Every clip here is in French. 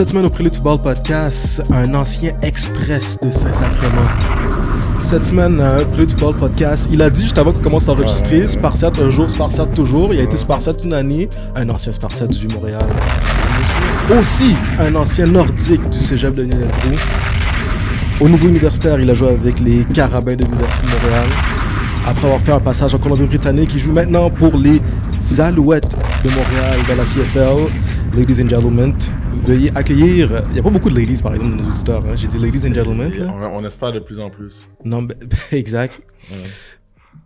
Cette semaine au Prélude Football Podcast, un ancien express de Saint-Sacrement. Cette semaine, euh, au Prélude Football Podcast, il a dit juste avant qu'on commence à enregistrer, Spartiate un jour, Spartiate toujours. Il a été Spartiate une année, un ancien Spartiate du Montréal. Aussi, un ancien nordique du cégep de New-York. Au nouveau universitaire, il a joué avec les Carabins de l'Université de Montréal. Après avoir fait un passage en Colombie-Britannique, il joue maintenant pour les Alouettes de Montréal dans la CFL. Ladies and gentlemen, veuillez accueillir. Il n'y a pas beaucoup de ladies, par exemple, dans nos auditeurs. Hein. J'ai dit ladies and gentlemen. On, espère de plus en plus. Non, ben, exact.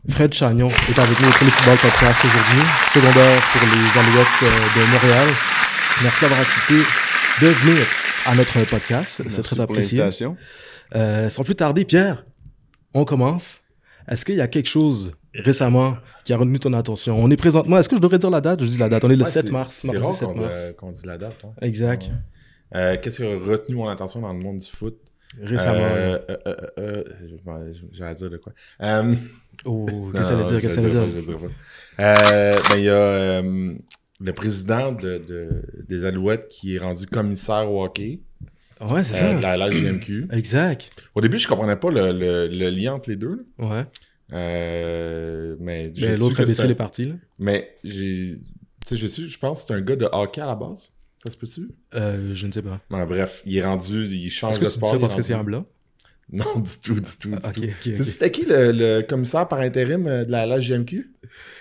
Fred Chagnon est avec nous pour le football podcast aujourd'hui, secondaire pour les Alliottes euh, de Montréal. Merci d'avoir accepté de venir à notre podcast. C'est très apprécié. Euh, sans plus tarder, Pierre, on commence. Est-ce qu'il y a quelque chose récemment qui a retenu ton attention. On est présentement, est-ce que je devrais dire la date Je dis la date, on est le 7 mars. C'est rare qu'on euh, la date. Hein. Exact. Euh, qu'est-ce qui a retenu mon attention dans le monde du foot Récemment. J'allais dire de quoi euh, oh, Qu'est-ce que ça veut dire quest ça dire ben, Il y a le président des Alouettes qui est rendu commissaire au hockey. Ouais, c'est ça. De la, exact. Au début, je ne comprenais pas le, lien entre les deux. Ouais. Euh, mais l'autre imbécile est, est parti. Là. Mais j'ai, je, sais je pense que c'est un gars de hockey à la base. Ça se peut-tu? Euh, je ne sais pas. Mais bref, il est rendu, il change de sport. tu parce que c'est en blanc? Non, du tout, du tout, du ah, tout. C'était qui le, commissaire par intérim euh, de la, LGMQ?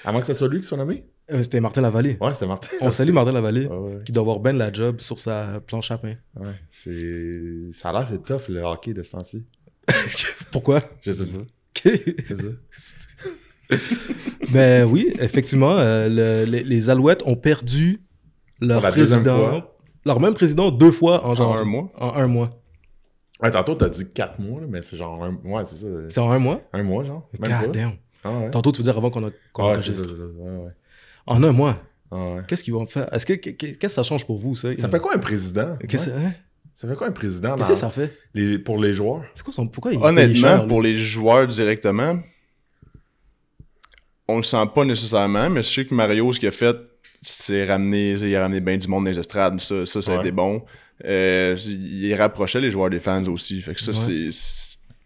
Avant que ce soit lui qui soit nommé? Euh, c'était Martin Lavallée. Ouais, c'était Martin. On salue Martin Lavallée, ah qui doit avoir ben la job sur sa planche à pain. Ouais, c'est... Ça a l'air, c'est tough le hockey de ce temps-ci. Pourquoi? Je sais pas. ben oui, effectivement, euh, les, Alouettes ont perdu leur président, leur même président deux fois en genre un mois. En un mois. Ouais, tantôt t'as dit quatre mois, mais c'est genre un mois, c'est ça. C'est en un mois. Un mois, genre. Même damn. Ah, tantôt tu veux dire avant qu'on ait. en un mois. Ah, qu'est-ce qu'ils vont faire ce que qu'est-ce que ça change pour vous ça Ça fait quoi un président Qu'est-ce hein? Ça fait quoi un président? quest ça fait? pour les joueurs? C'est quoi son... Pourquoi il Honnêtement, pour les joueurs directement, on le sent pas nécessairement, mais je sais que Mario, ce qu'il a fait, c'est ramener, ramené bien du monde dans les estrades. Ça, ça, a été bon. Euh, il rapprochait les joueurs des fans aussi. Fait que ça, c'est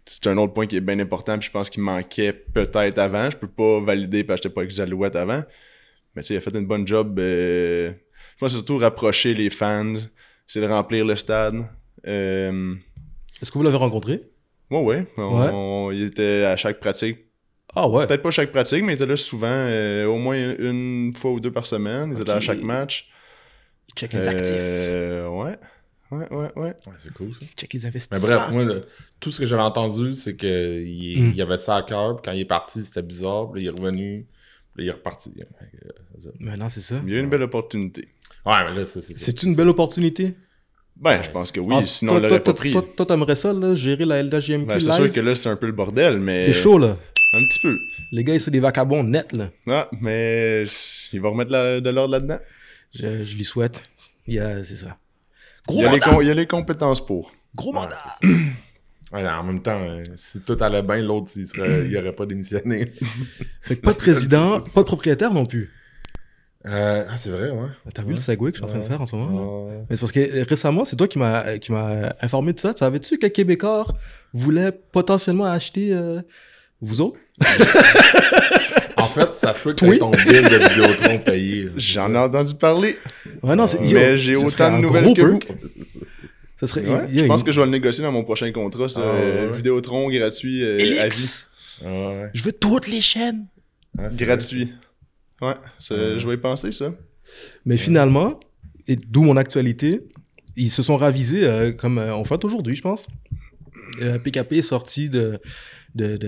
c'est un autre point qui est bien important. Puis je pense qu'il manquait peut-être avant. Je peux pas valider parce que j'étais pas avec avant. Mais tu sais, il a fait une bonne job. Euh... je pense surtout rapprocher les fans c'est de remplir le stade. Euh, Est-ce que vous l'avez rencontré? Oui, oui. Ouais. il était à chaque pratique. Ah ouais? Peut-être pas chaque pratique, mais il était là souvent, euh, au moins une fois ou deux par semaine. Il était à chaque match. Il check les actifs. Euh, ouais. Ouais, ouais, ouais. c'est cool ça. Check les investissements. Mais bref, moi, tout ce que j'avais entendu, c'est qu'il hmm. avait ça à cœur. quand il est parti, c'était bizarre. Puis il est revenu. Puis il est reparti. maintenant non, c'est ça. Il y a eu une belle opportunité c'est. une belle opportunité? Ben, je pense que oui, ah, sinon on l'aurait pas pris. Toi, t'aimerais ça, gérer la LDHJMQ ben, C'est sûr que là, c'est un peu le bordel, mais... C'est chaud, là. Un petit peu. Les gars, ils sont des vagabonds nets, là. Ah, mais il va remettre de l'ordre là-dedans. Je, je l'y souhaite. Yeah, c'est ça. Gros il, y a mandat. Les il y a les compétences pour. Gros mandat! en même temps, si tout allait bien, l'autre, il aurait pas démissionné. Fait que pas de président, pas de propriétaire non plus. Euh, ah, c'est vrai, ouais. Bah, t'as vu le segway que je suis en train de faire en ce moment? Mais c'est parce que récemment, c'est toi qui m'as, informé de ça. Tu savais-tu que Québécois voulait potentiellement acheter euh, vous autres? en fait, ça se peut que oui. ton bill de Vidéotron payé. J'en ai entendu parler. Ouais, non, Mais j'ai autant de nouvelles que Ça serait, je pense que je vais le négocier dans mon prochain contrat, ah, sur euh, Vidéotron gratuit à vie. Ah, je veux toutes les chaînes. Ah, gratuit. Ouais, je vais y penser, ça. Mais finalement, et d'où mon actualité, ils se sont ravisés euh, comme en euh, fait aujourd'hui, je pense. PKP euh, est sorti de, de,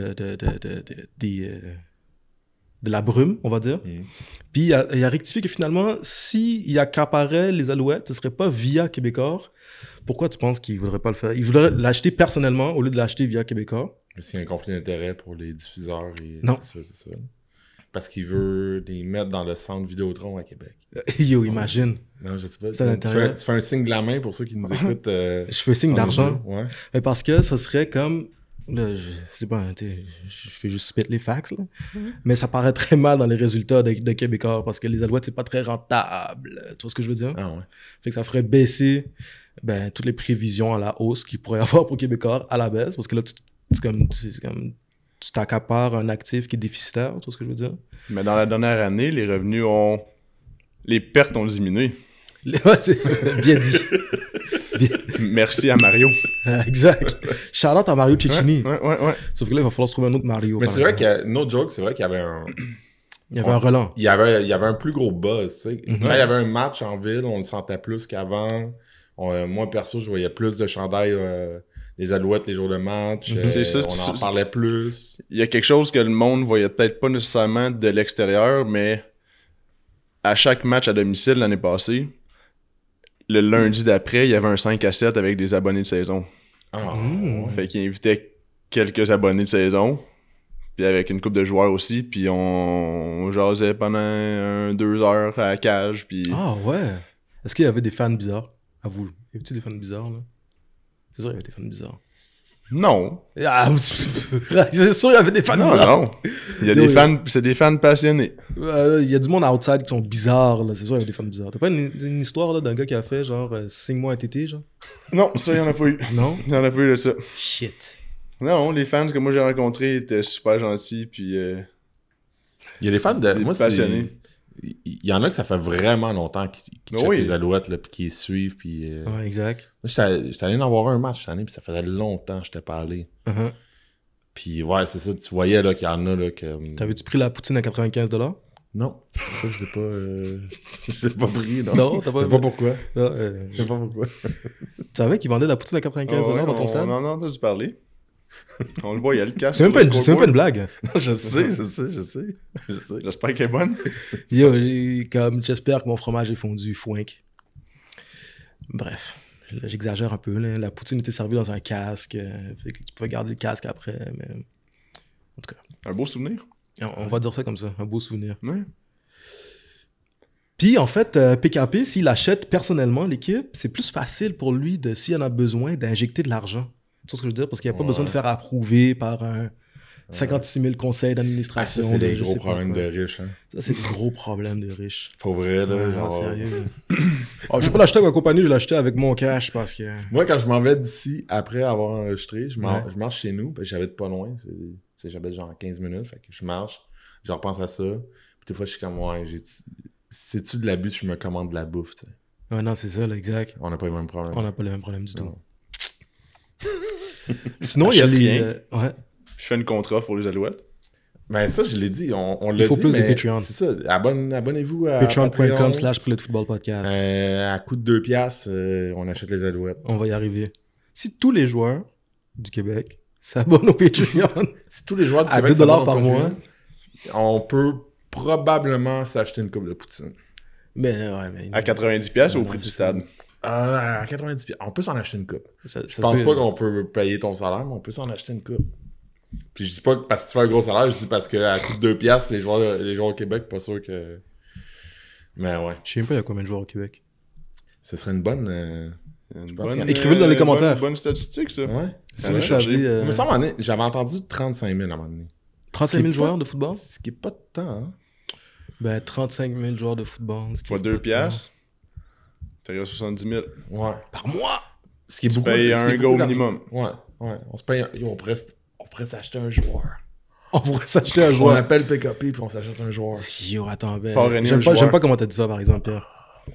la brume, on va dire. Mm. Puis il a, rectifié que finalement, s'il accaparait les Alouettes, ce serait pas via Québecor. Pourquoi tu penses qu'il voudrait pas le faire Il voudrait l'acheter personnellement au lieu de l'acheter via Québécois. c'est un conflit d'intérêt pour les diffuseurs. c'est ça parce qu'il veut les mettre dans le centre Vidéotron à Québec. Yo, imagine. Non, je sais pas. tu, fais, un signe de la main pour ceux qui nous écoutent. Euh, je fais signe d'argent. Ouais. Mais parce que ça serait comme. Là, je sais pas, je fais juste spit les fax, là. Mm-hmm. mais ça paraît très mal dans les résultats de, de Québécois parce que les Alouettes, c'est pas très rentable. Tu vois ce que je veux dire? Ah ouais. Fait que ça ferait baisser ben, toutes les prévisions à la hausse qu'il pourrait avoir pour Québécois à la baisse parce que là, tu, comme, tu, comme tu t'accapares un actif qui est déficitaire, tu vois ce que je veux dire? Mais dans la dernière année, les revenus ont. Les pertes ont diminué. bien dit. Merci à Mario. exact. Charlotte à Mario Cicini. Ouais, ouais, ouais, Sauf que là, il va falloir se trouver un autre Mario. Mais c'est vrai qu'il y a. No joke, c'est vrai qu'il y avait un. Il y avait un relan. Il y avait, il y avait un plus gros buzz. Tu sais. Mhm. Quand il y avait un match en ville, on le sentait plus qu'avant. moi, perso, je voyais plus de chandails. Euh, les alouettes les jours de match. Mhm. Euh, on en parlait plus. Il y a quelque chose que le monde voyait peut-être pas nécessairement de l'extérieur, mais à chaque match à domicile l'année passée, le lundi d'après, il y avait un 5 à 7 avec des abonnés de saison. Ah, mmh. Fait qu'il invitait quelques abonnés de saison, puis avec une coupe de joueurs aussi, puis on, jasait pendant deux heures à cage. Ah ouais! Est-ce qu'il y avait des fans bizarres? À vous, y avait-tu des fans bizarres là? Ah, c'est sûr, il y avait des fans bizarres. Non. c'est sûr, il y avait des fans bizarres. Non, Il y a des fans, c'est des fans passionnés. Euh, il y a du monde outside qui sont bizarres, là. C'est sûr, il y a des fans bizarres. T'as pas une, histoire, là, d'un gars qui a fait, genre, euh, signe-moi un genre? Non, ça, il y en a pas eu. non? Il y en a pas eu de ça. Shit. Non, les fans que moi j'ai rencontrés étaient super gentils, puis. Euh, il y a des fans de. passionnés il y en a que ça fait vraiment longtemps qu'ils qu ben les alouettes, là, puis qu'ils suivent. Puis, euh, ouais, exact. J'étais allé en voir un match cette année, puis ça faisait longtemps que je pas allé. Uh-huh. Puis ouais, c'est ça, tu voyais là, qu'il y en a. Là, que... Euh, T'avais-tu pris la poutine à 95$? Non, ça je l'ai pas, euh, je l'ai pas pris. Non, non t'as pas. Je sais pas pourquoi. Ah, je sais pas pourquoi. tu savais qu'ils vendaient la poutine à 95$ ah dans ton on, stade? Non, non, j'ai parlé. On le voit, il y a le casque. C'est même, pas, une, blague. je sais, je sais, je sais. Je sais. J'espère qu'elle est bonne. comme j'espère que mon fromage est fondu, foink. Bref, j'exagère un peu. La poutine était servie dans un casque. Euh, tu pouvais garder le casque après. En tout cas. Un beau souvenir. On, va dire ça comme ça, un beau souvenir. Puis en fait, PKP, euh, s'il achète personnellement l'équipe, c'est plus facile pour lui de s'il en a besoin d'injecter de l'argent ce que je veux dire, parce qu'il n'y a pas besoin de faire approuver par 56 000 conseils ah, d'administration. Ah, c'est des, gros problème de riches. Ça, c'est le gros problème de riches. Faut vrai, là. genre... Sérieux. oh, je vais pas l'acheter avec ma compagnie, je vais l'acheter avec mon cash parce que. Moi, quand je m'en vais d'ici, après avoir enregistré, je, je marche chez nous, parce j'habite pas loin. J'habite genre 15 minutes, fait que je marche, je repense à ça. Puis des fois, je suis comme, ouais, c'est-tu de la bus, je me commande de la bouffe, tu Ouais, non, c'est ça, exact. On n'a pas le même problème. On n'a pas le même problème du tout. Sinon, il y a les. ouais. Je fais une contrat pour les Alouettes. Ben ça, je l'ai dit, on, dit. Il faut plus de Patreon. C'est ça, abonnez-vous à patreon.com slash pour football podcast. Ben, à coup de 2 piastres, euh, on achète les alouettes. On va y arriver. Si tous les joueurs du Québec s'abonnent au Patreon, si tous les joueurs du à Québec 2 par mois, on peut probablement s'acheter une coupe de poutine. Ben, ouais, À 90 piastres au prix du stade. Euh, à 90$. On peut s'en acheter une coupe. je pense pas qu'on peut payer ton salaire, mais on peut s'en acheter une coupe. Puis je dis pas parce que tu fais un gros salaire, je dis parce qu'à coup de 2$, les joueurs, les joueurs au Québec, pas sûr que. Mais ouais. Je sais même pas, il y a combien de joueurs au Québec Ce serait une bonne. Euh, Écrivez-le dans les euh, commentaires. une bonne statistique, ça. Ça, ouais, euh... Mais ça, j'avais entendu 35 000 à un moment donné. 35 000 joueurs de football Ce qui est pas de temps. Hein. Ben, 35 000 joueurs de football. Ce qui 2 piastres. 70 000. Ouais. Par mois! Ce qui est beaucoup. Payes un go minimum. Ouais, ouais. On se paye. Un... on, pourrait... on pourrait s'acheter un joueur. On pourrait s'acheter un joueur. On appelle PKP e puis on s'achète un joueur. Yo, attends, ben. J'aime pas, comment t'as dit ça, par exemple, Pierre.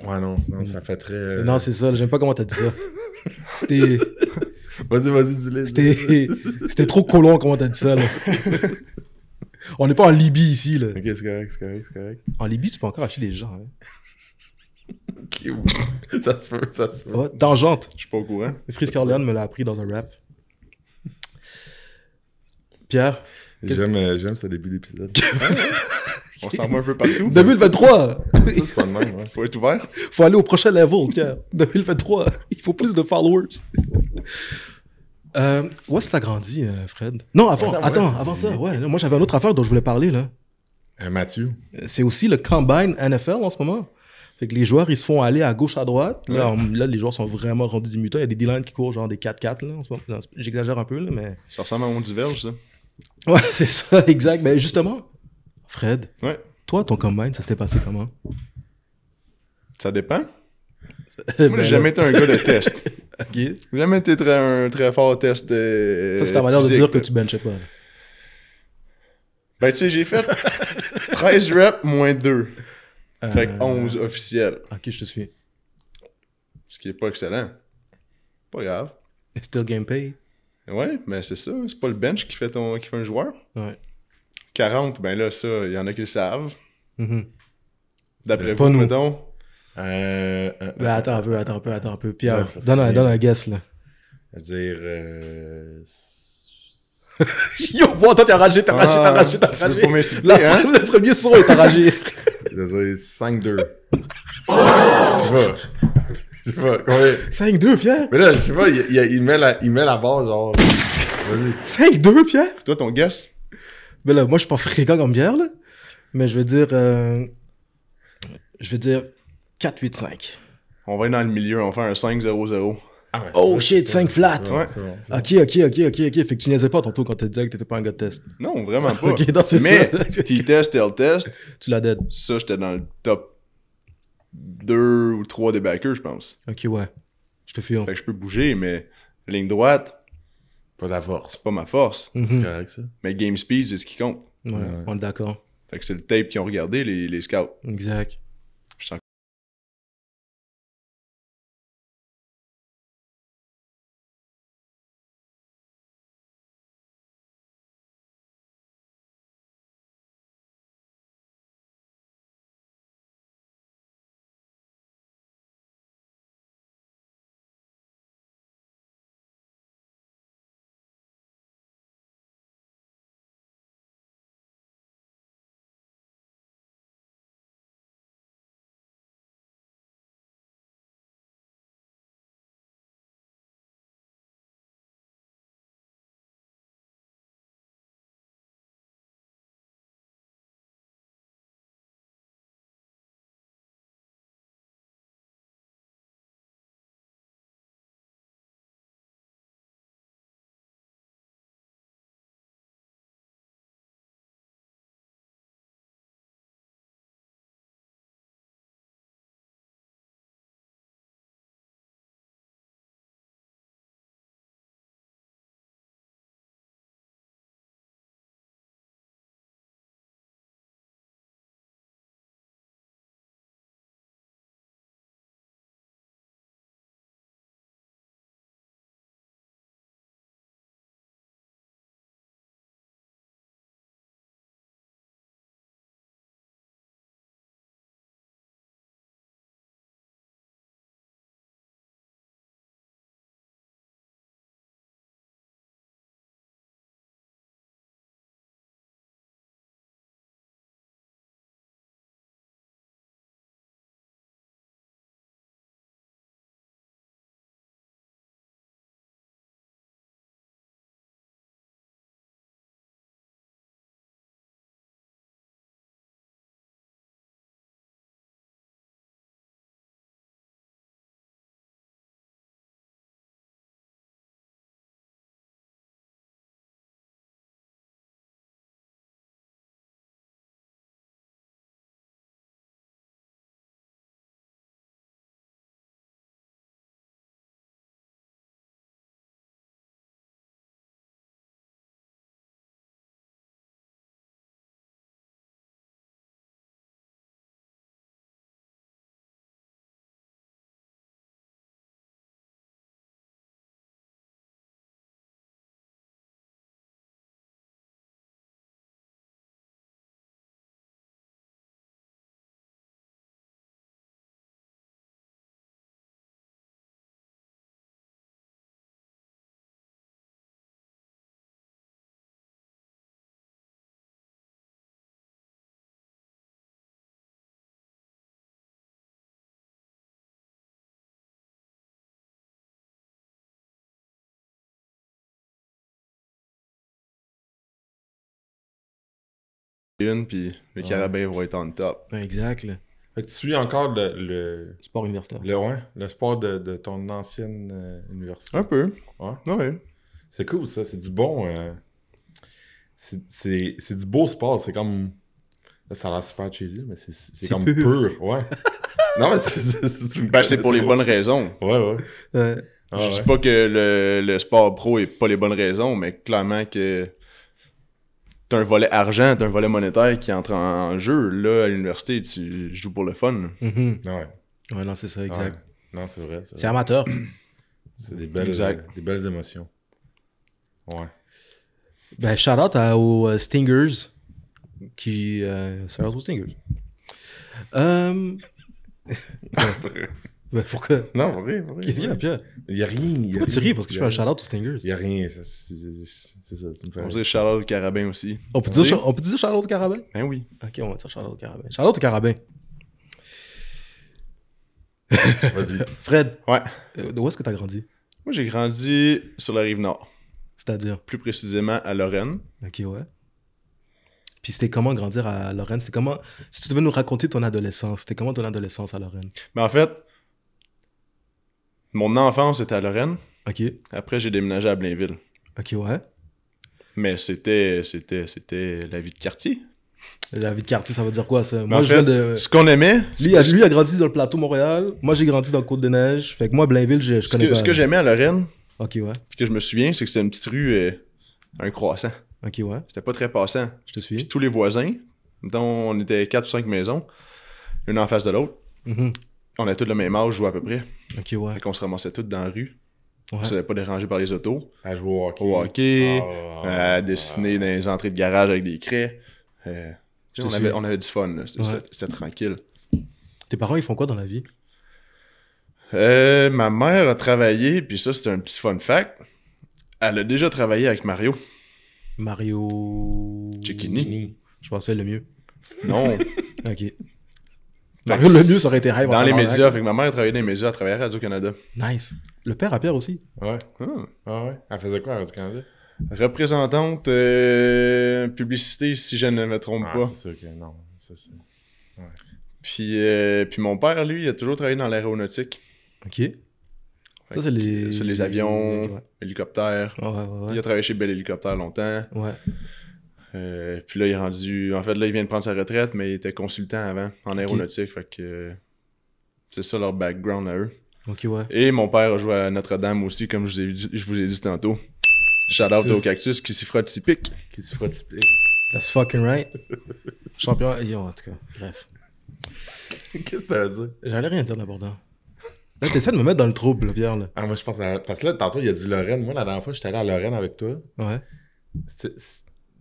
Ouais, non, non ça fait très. Euh, non, c'est ça. J'aime pas comment t'as dit ça. C'était. Vas-y, vas-y, dis-le. C'était... C'était trop colon comment t'as dit ça, là. on n'est pas en Libye ici, là. Ok, c'est correct, c'est correct, c'est correct. En Libye, tu peux encore acheter des gens, hein. ça se fait, ça se fait. tangente. Je suis pas au courant. Fritz Carleon me l'a appris dans un rap. Pierre. Euh, j'aime, ce début d'épisode. Ah On s'en va un peu partout. 2023! Ça, c'est pas le même. Ouais. Faut être ouvert. Faut aller au prochain level, Pierre. 2023. Il faut plus de followers. Euh, où est-ce que t'as grandi, euh, Fred? Non, avant, attends, avant ça, Moi, j'avais une autre affaire dont je voulais parler, là. Euh, Mathieu. C'est aussi le Combine NFL en ce moment. Fait que les joueurs, ils se font aller à gauche, à droite. Là, là les joueurs sont vraiment rendus du mutant. Il y a des d lines qui courent genre des 4-4. Là, J'exagère un peu, là, mais. Ça ressemble à mon Diverge, ça. Ouais, c'est ça, exact. Mais justement, Fred, ouais. toi, ton combine, ça s'était passé comment? Ça dépend. Moi, j'ai ben jamais été un gars de test. ok. jamais été très, un très fort test. Euh, ça, c'est ta manière de dire que tu benchais pas. Ben, tu sais, j'ai fait 13 reps moins 2. Fait que 11 euh, officiels. Ok, je te suis. Ce qui est pas excellent. Pas grave. Still game pay. Ouais, mais c'est ça. C'est pas le bench qui fait, ton, un joueur. Ouais. 40, ben là, ça, il y en a qui le savent. Mm-hmm. D'après vous, mettons. Euh, euh, ben, attends un peu, attends un peu, attends un peu. Pierre, donne, un, donne, guess, là. veux dire. Euh... Yo, bon, toi, t'es enragé, t'es enragé, t'es ah, enragé, t'es enragé. Hein? Le premier son est enragé. je vais dire 5-2. je Je sais pas, 5-2, Pierre? Mais là, je sais pas, il, met, la, il barre, genre. Vas-y. 5-2, Pierre? toi, ton guess? Ben là, moi, je suis pas fréquent comme Pierre, là. Mais je veux dire. Euh, je veux dire 4-8-5. On va être dans le milieu, on fait un 5-0-0. Ah oh shit, 5 flats! Ouais. ok, ok, ok, ok, ok. Fait que tu niaisais pas tantôt quand tu dit que t'étais pas un gars de test. Non, vraiment pas. ok, non, c'est Mais T-test, L-test. Tu l'as dead. Ça, j'étais dans le top 2 ou 3 des backers, je pense. Ok, ouais. Je te file. Fait que je peux bouger, mais ligne droite. Pas ta force. C'est pas ma force. Mhm. C'est correct, ça. Mais game speed, c'est ce qui compte. Ouais, on est d'accord. Fait que c'est le tape qu'ils ont regardé, les, les scouts. Exact. une, puis le carabin va être en top. Ben, exact. Fait que tu suis encore le, le... sport universitaire. Le, le sport de, de ton ancienne euh, université. Un peu. Ouais. ouais. C'est cool ça, c'est du bon. Euh, c'est du beau sport, c'est comme. ça a l'air super cheesy, mais c'est comme pur. Ouais. non, mais c'est ben, pour les bonnes raisons. Ouais, ouais. je ah, dis pas que le, le, sport pro est pas les bonnes raisons, mais clairement que t'as un volet argent, t'as un volet monétaire qui entre en, jeu. Là, à l'université, tu joues pour le fun. Mm-hmm. Ouais. Ouais, non, c'est ça, exact. Non, c'est vrai. C'est amateur. C'est des belles, émotions. Ouais. Ben, shout out aux euh, Stingers. Qui. Euh, shout out aux Stingers. Euh, pourquoi Non, pour vrai, vrai. Qu'est-ce y a, Pierre Il n'y a rien. Y pourquoi tu ris Parce que je fais un shout-out aux Stingers. Il n'y a rien. C'est ça, tu me fais. On peut dire shout-out au Carabin aussi. On peut, dire, on shout-out au Carabin Ben oui. Ok, on va dire shout-out au Carabin. Shout-out au Carabin. Vas-y. Fred. Ouais. Euh, où est-ce que tu as grandi Moi, j'ai grandi sur la rive nord. C'est-à-dire Plus précisément à Lorraine. Ok, ouais. Puis c'était comment grandir à Lorraine C'était comment Si tu devais nous raconter ton adolescence, c'était comment ton adolescence à Lorraine Mais ben, en fait, mon enfance était à Lorraine. OK. Après, j'ai déménagé à Blainville. OK, ouais. Mais c'était, c'était, c'était la vie de quartier. La vie de quartier, ça veut dire quoi ça Moi, en de... Ce qu'on aimait. Lui, a grandi dans le plateau Montréal. Moi, j'ai grandi dans côte de neige Fait que moi, Blainville, je, connais Ce que j'aimais à Lorraine. Ok, Puis que je me souviens, c'est que c'était une petite rue, euh, un croissant. Ok, ouais. C'était pas très passant. Je te suis. Puis tous les voisins, dont on était quatre ou cinq maisons, l'une en face de l'autre, mm-hmm. on a tous le même âge, je à peu près. Ok, Fait qu'on se ramassait tous dans la rue. On se pas dérangé par les autos. À jouer au hockey. Ah, à ah, dessiner ah. dans les entrées de garage avec des craies. Euh, on, avait, du fun, c'était tranquille. Tes parents, ils font quoi dans la vie? Euh, ma mère a travaillé, puis ça, c'est un petit fun fact. Elle a déjà travaillé avec Mario. Mario. Chikini. Je pensais le mieux. Non. ok le mieux, ça aurait été Dans les médias. Fait que ma mère a travaillé dans les médias, elle travaillait à Radio-Canada. Nice. Le père à Pierre aussi. Ouais. Ah ouais. Elle faisait quoi à Radio-Canada? Représentante euh, publicité, si je ne me trompe ah, pas. C'est sûr que non. C'est ça. Ouais. Puis, euh, puis mon père, lui, il a toujours travaillé dans l'aéronautique. OK. Ça, c'est les... les... avions, ouais. hélicoptères. Ouais, ouais, il a travaillé chez Bell Hélicoptère longtemps. Ouais. Euh, puis là, il est rendu. En fait, là, il vient de prendre sa retraite, mais il était consultant avant en aéronautique. Fait que c'est ça leur background à eux. OK, ouais. Et mon père a joué à Notre-Dame aussi, comme je vous ai, dit, je vous ai dit tantôt. Shout out au cactus qui s'y frotte, typique. Qui s'y frotte, typique. That's fucking right. Champion. Yo, en tout cas, bref. Qu'est-ce que t'as dire? J'allais rien dire d'abord. Là, t'essaies de me mettre dans le trouble, Pierre. Là. Ah, moi, je pense à... Parce que là, tantôt, il a dit Lorraine. Moi, la dernière fois, j'étais allé à Lorraine avec toi. Ouais.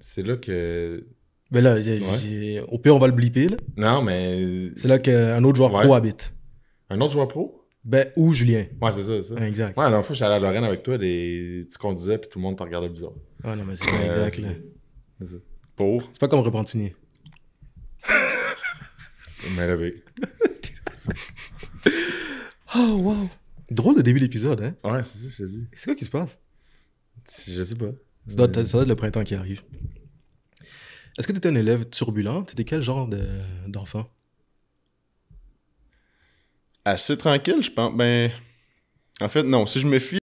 C'est là que. Mais là, j'ai- au pire, on va le bliper. là. Non, mais. C'est là qu'un autre joueur pro habite. Un autre joueur pro? Ben, ou Julien. Ouais, c'est ça, c'est ça. Ouais, Exact. la dernière fois, suis allé à Lorraine avec toi, des... tu conduisais, puis tout le monde te regardait bizarre. Ah non, mais c'est ça, euh, exact. C'est Pour C'est pas comme Repentigny. le lever. Oh, wow. Drôle de début d'épisode, hein? Ouais, c'est ça, je te dis. C'est quoi qui se passe? Je sais pas. Ça doit, être, le printemps qui arrive. Est-ce que tu étais un élève turbulent Tu étais quel genre d'enfant Assez tranquille, je pense. Ben, en fait, non. Si je me fie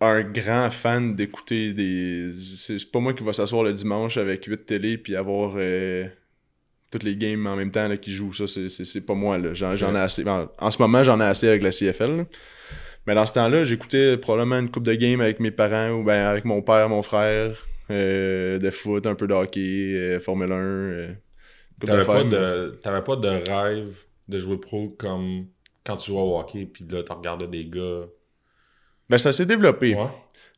un grand fan d'écouter des. C'est pas moi qui va s'asseoir le dimanche avec 8 télé puis avoir euh, toutes les games en même temps qui jouent. Ça, c'est pas moi. J'en ai assez. En, ce moment, j'en ai assez avec la CFL. Mais dans ce temps-là, j'écoutais probablement une coupe de games avec mes parents ou ben, avec mon père, mon frère, euh, de foot, un peu de hockey, euh, Formule 1. T'avais pas, de, rêve de jouer pro comme quand tu jouais au hockey, puis là, tu regardais des gars ben, ça s'est développé.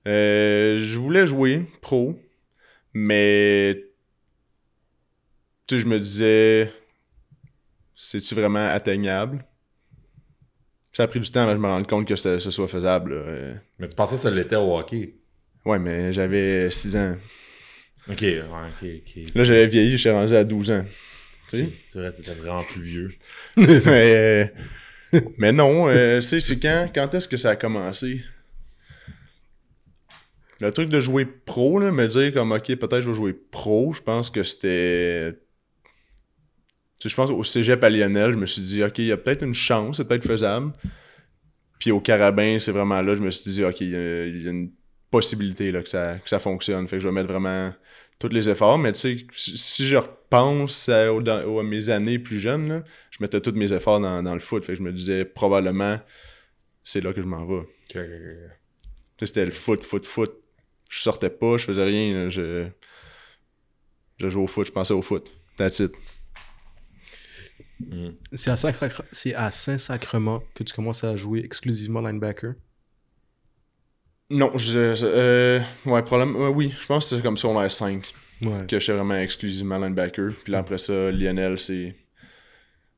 Euh, je voulais jouer pro, mais tu sais, je me disais, c'est-tu vraiment atteignable? Ça a pris du temps mais je me rends compte que ce, soit faisable. Euh. Mais tu pensais que ça l'était au hockey? Ouais, mais j'avais 6 ans. Ok, ok, Là, j'avais vieilli, je suis à 12 ans. Tu sais? vrai, t'étais vraiment plus vieux. mais, euh, mais non, sais c'est quand, quand est-ce que ça a commencé? Le truc de jouer pro, me dire comme, ok, peut-être je vais jouer pro, je pense que c'était. je pense au cégep à Lionel, je me suis dit, ok, il y a peut-être une chance, c'est peut-être faisable. Puis au carabin, c'est vraiment là, je me suis dit, ok, il y, a, une possibilité là, que, ça, fonctionne. Fait que je vais mettre vraiment tous les efforts, mais tu sais, si je repense à, mes années plus jeunes, je mettais tous mes efforts dans, le foot. Fait que je me disais probablement c'est là que je m'en vais. C'était le foot, foot, foot je sortais pas, je faisais rien. je, jouais au foot, je pensais au foot. That's it. Mm. C'est à, Saint-Sacrement que tu commences à jouer exclusivement linebacker? Non, je. Euh, problème. Euh, oui, je pense que c'est comme ça, on a 5. Que je suis vraiment exclusivement linebacker. Puis là, après ça, mm. Lionel, c'est.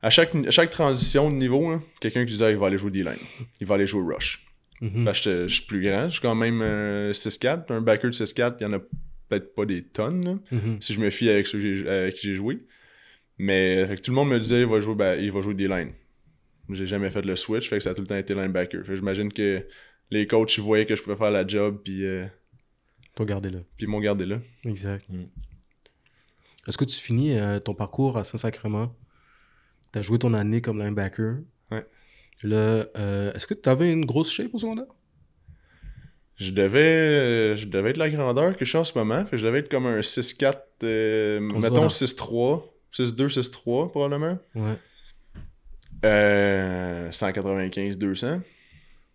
À chaque, chaque transition de niveau, quelqu'un qui disait ah, il va aller jouer D-line, il va aller jouer rush. Parce mhm. ben, que je suis plus grand, je suis quand même 6'4, 6-4. Un backer de 6-4, il n'y en a peut-être pas des tonnes, mhm. si je me fie avec ceux avec qui j'ai joué. Mais tout le monde me disait, ben, il va jouer, jouer des lines. J'ai jamais fait le switch, fait que ça a tout le temps été linebacker. j'imagine que les coachs voyaient que je pouvais faire la job, puis. Euh, là. Puis ils m'ont gardé là. Exact. Mm. Est-ce que tu finis euh, ton parcours à Saint-Sacrement? T'as joué ton année comme linebacker. Euh, est-ce que tu avais une grosse shape au secondaire? Je devais, je devais être la grandeur que je suis en ce moment. je devais être comme un 6-4, euh, mettons 6-3, 6-2, 6-3 probablement. Ouais. 195-200. Euh,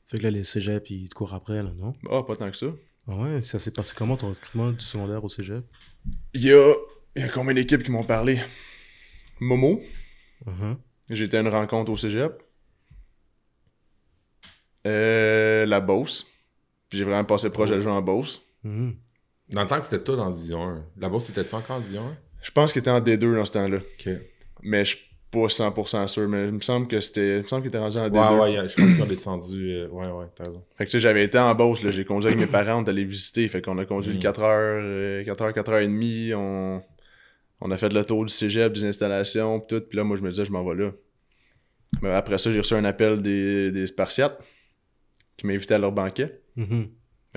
fait que là, les cégeps, ils te courent après, là, non? Ah, pas tant que ça. Ah ouais, ça s'est passé comment ton recrutement du secondaire au cégep? Il y a, il y a combien d'équipes qui m'ont parlé? Momo. Uh -huh. J'étais à une rencontre au cégep. Euh, la Bosse. Puis j'ai vraiment passé proche de jouer en Beauce. Hmm. Dans le temps que c'était tout en Division 1. La Bosse, c'était-tu encore en Division 1? Je pense qu'il était en D2 dans ce temps-là. Mais je suis pas 100% sûr, mais il me semble que c'était. Il me semble qu'il était rendu en D2. Ouais, ouais, je pense qu'il ont descendu. Euh, ouais, ouais, t'as raison. Fait que tu sais, j'avais été en Bosse, J'ai conduit avec mes parents, d'aller allé visiter. Fait qu'on a conduit 4h, 4h, 4h30. On... a fait le tour du cégep, des installations, pis tout. Puis là, moi, je me disais, je m'en vais là. Mais après ça, j'ai reçu un appel des, des Spartiates qui m'invitaient à leur banquet. Mm-hmm.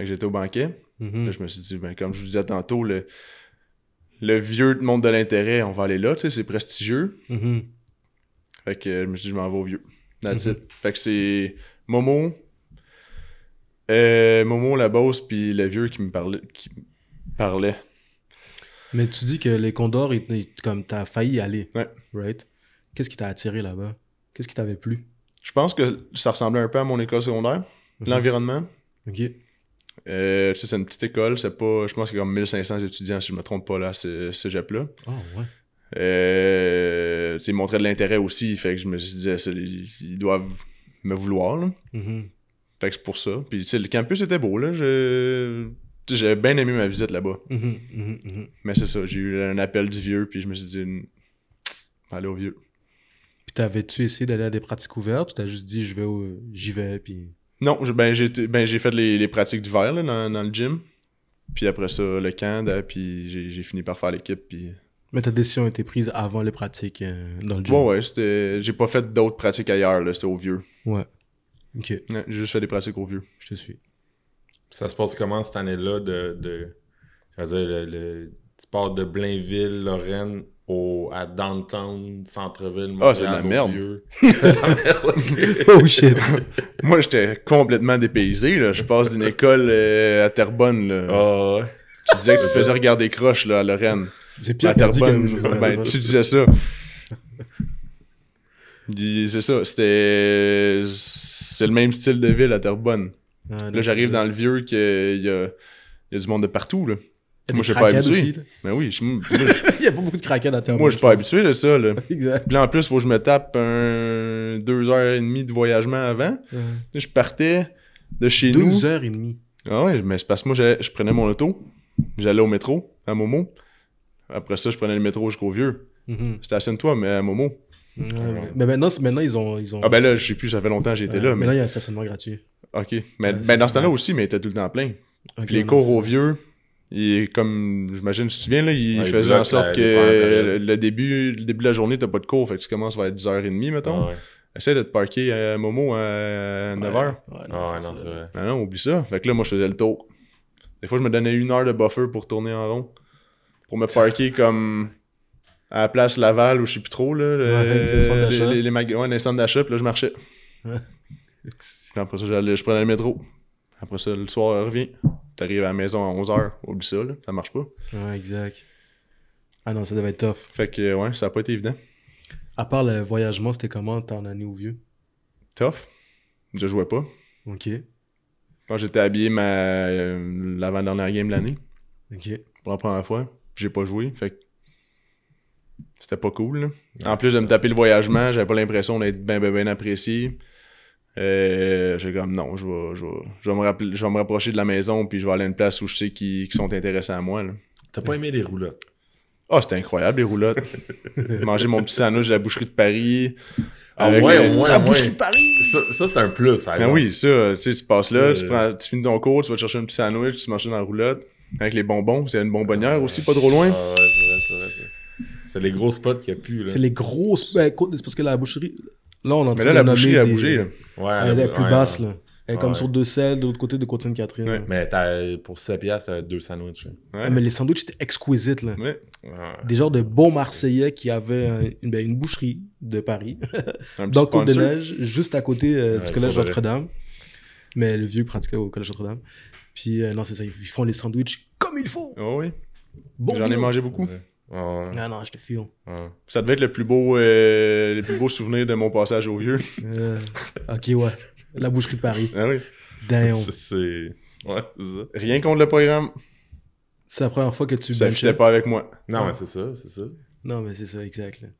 j'étais au banquet. Mm-hmm. je me suis dit, ben, comme je vous disais tantôt, le, vieux te monde de l'intérêt, on va aller là, tu c'est prestigieux. Mm-hmm. Fait que je me suis dit, je m'en vais au vieux. Fait que c'est Momo, euh, Momo, la bosse, puis le vieux qui me parlait. Qui parlait. Mais tu dis que les Condors, comme t'as failli aller. Ouais. Right? Qu'est-ce qui t'a attiré là-bas? Qu'est-ce qui t'avait plu? Je pense que ça ressemblait un peu à mon école secondaire. Mhm. L'environnement. OK. Euh, tu sais, c'est une petite école, c'est pas, je pense que c'est comme 1500 étudiants, si je me trompe pas, là, ce cégep-là. Ah, oh, ouais. Euh, ils montraient de l'intérêt aussi, fait que je me disais euh, ils doivent me vouloir, là. Mhm. Fait que c'est pour ça. Puis, tu sais, le campus était beau, là. Je j'ai bien aimé ma visite là-bas. Mhm, Mais c'est ça, j'ai eu un appel du vieux, puis je me suis dit, allez au vieux. Puis t'avais-tu essayé d'aller à des pratiques ouvertes ou t'as juste dit, je vais, j'y vais, puis. Non, ben, ben, j'ai fait les, pratiques du dans, dans le gym. Puis après ça, le camp, euh, puis j'ai fini par faire l'équipe. Puis... Mais ta décision a été prise avant les pratiques euh, dans le gym? Ouais, ouais, j'ai pas fait d'autres pratiques ailleurs, là, c'était au vieux. Ouais. Ok. j'ai juste fait des pratiques au vieux. Je te suis. Ça se passe comment cette année-là de. de... le sport de Blainville, Lorraine, à downtown, centre-ville, ah, Montréal, oh, c'est de la merde. oh shit. Moi, j'étais complètement dépaysé. Je passe d'une école euh, à Terrebonne. Ah, tu disais que tu faisais regarder croche là, à Lorraine. C'est à Terrebonne. Ben, tu disais ça. C'est ça. C'était. C'est le même style de ville à Terrebonne. Ah, là, j'arrive dans le vieux qu'il y a... du monde de partout. Là. Moi, je suis pas habitué. mais oui, il y a pas beaucoup de craquettes à terre. Moi, je suis pas habitué de ça. Là. exact. Puis en plus, il faut que je me tape un, deux heures et demie de voyagement avant. Je partais de chez nous. Deux heures et demie. Ah ouais, mais c'est parce que moi, je prenais mon auto, j'allais au métro à Momo. Après ça, je prenais le métro jusqu'au vieux. C'était -hmm. Stationne-toi, mais à Momo. Euh, mais maintenant, maintenant ils, ont, ils ont. Ah ben là, je sais plus, ça fait longtemps que j'étais là. Mais là, il y a un stationnement gratuit. Ok. Mais, ben, dans ce temps-là aussi, mais il était tout le temps plein. Puis les cours au vieux, il comme j'imagine si tu viens là il faisait en sorte que le, début le début de la journée t'as pas de cours fait que tu commences vers 10h30 mettons ah Essaye de te parquer à Momo à 9h Ah non, non, ah non, oublie ça fait que là moi je faisais le tour des fois je me donnais une heure de buffer pour tourner en rond pour me parquer comme à la place Laval ou je sais plus trop là les, les, les d'achat puis là je marchais après ça je prenais le métro après ça le soir revient t'arrives à la maison à 11h, oublie ça, là, ça marche pas. Ouais, exact. Ah non, ça devait être tough. Fait que, ouais, ça n'a pas été évident. À part le voyagement, c'était comment ton année au vieux Tough. Je jouais pas. Ok. Moi, j'étais habillé ma euh, l'avant-dernière game de l'année. Ok. Pour la première fois. J'ai pas joué. Fait que c'était pas cool. en plus de me taper le voyagement, j'avais pas l'impression d'être bien, bien apprécié je euh, j'ai comme non, je vais, je, vais, me rapprocher de la maison puis je vais aller à une place où je sais qu'ils sont intéressés à moi. T'as pas aimé les roulottes? Ah, c'était incroyable, les roulottes. Manger mon petit sandwich à la boucherie de Paris. Ah ouais, La boucherie de Paris! Ça, c'est un plus, par exemple. Ah oui, ça, tu sais, tu passes là, tu, finis ton cours, tu vas chercher un petit sandwich, tu manges dans la roulotte. Avec les bonbons, c'est une bonbonnière aussi, pas trop loin. Ah, c'est c'est les gros spots qu'il n'y a plus, là. C'est les gros spots. Ben, c'est parce que la boucherie, Là, on Mais là, la boucherie a bougé. elle est plus basse, là. Elle est comme sur deux selles de l'autre côté de Côte-Sainte-Catherine. Mais pour 7 piastres, as deux sandwichs. Ah, mais les sandwichs étaient exquisites, là. Des genres de bons Marseillais qui avaient euh, ben, une, boucherie de Paris, dans côte de neige juste à côté euh, du Collège Notre-Dame. Mais le vieux pratiquait au Collège Notre-Dame. Puis, euh, non, c'est ça, ils font les sandwichs comme il faut. Oh oui. J'en ai mangé beaucoup. Ah non, non, je te file. Ça devait être le plus beau, euh, plus souvenir de mon passage au vieux. Euh, ok, ouais. La boucherie de Paris. Ah Rien contre le programme. C'est la première fois que tu benchais. Ça pas avec moi. Non, ah. mais c'est ça, c'est ça. Non, mais c'est ça, exact. C'est la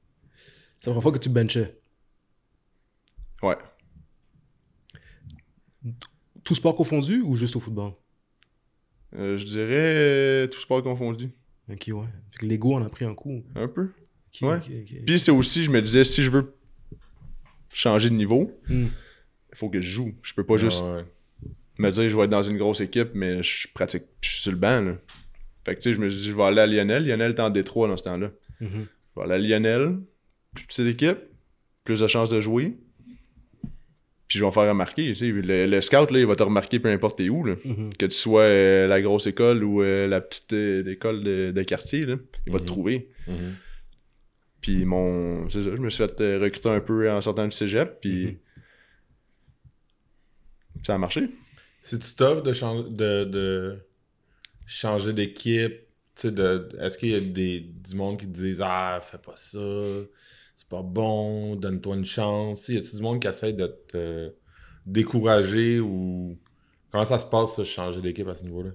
première fois que tu benchais. Ouais. Tout sport confondu ou juste au football? Euh, je dirais tout sport confondu. Ok, ouais. l'ego on a pris un coup. Un peu. Puis c'est aussi, je me disais, si je veux changer de niveau, hmm. il faut que je joue. Je peux pas juste me dire, je vais être dans une grosse équipe, mais je pratique, je suis sur le banc. Là. Fait que tu sais, je me suis dit, je vais aller à Lionel. Lionel était en Détroit dans ce temps-là. Voilà mhm. Je vais aller à Lionel, plus petite équipe, plus de chances de jouer. Puis je vais en faire remarquer. Tu sais, le, scout, là, il va te remarquer peu importe où. Mhm. Que tu sois euh, la grosse école ou euh, la petite euh, école de, quartier, il va te mhm. trouver. Mhm. Puis mon. C'est ça, je me suis fait recruter un peu en sortant du cégep. Puis. Ça a marché. C'est-tu tough de, changer de, changer d'équipe? Est-ce qu'il y a des, du monde qui te disent Ah, fais pas ça? c'est pas bon, donne-toi une chance. Y a du monde qui essaie de te décourager ou. Comment ça se passe, ça, changer d'équipe à ce niveau-là?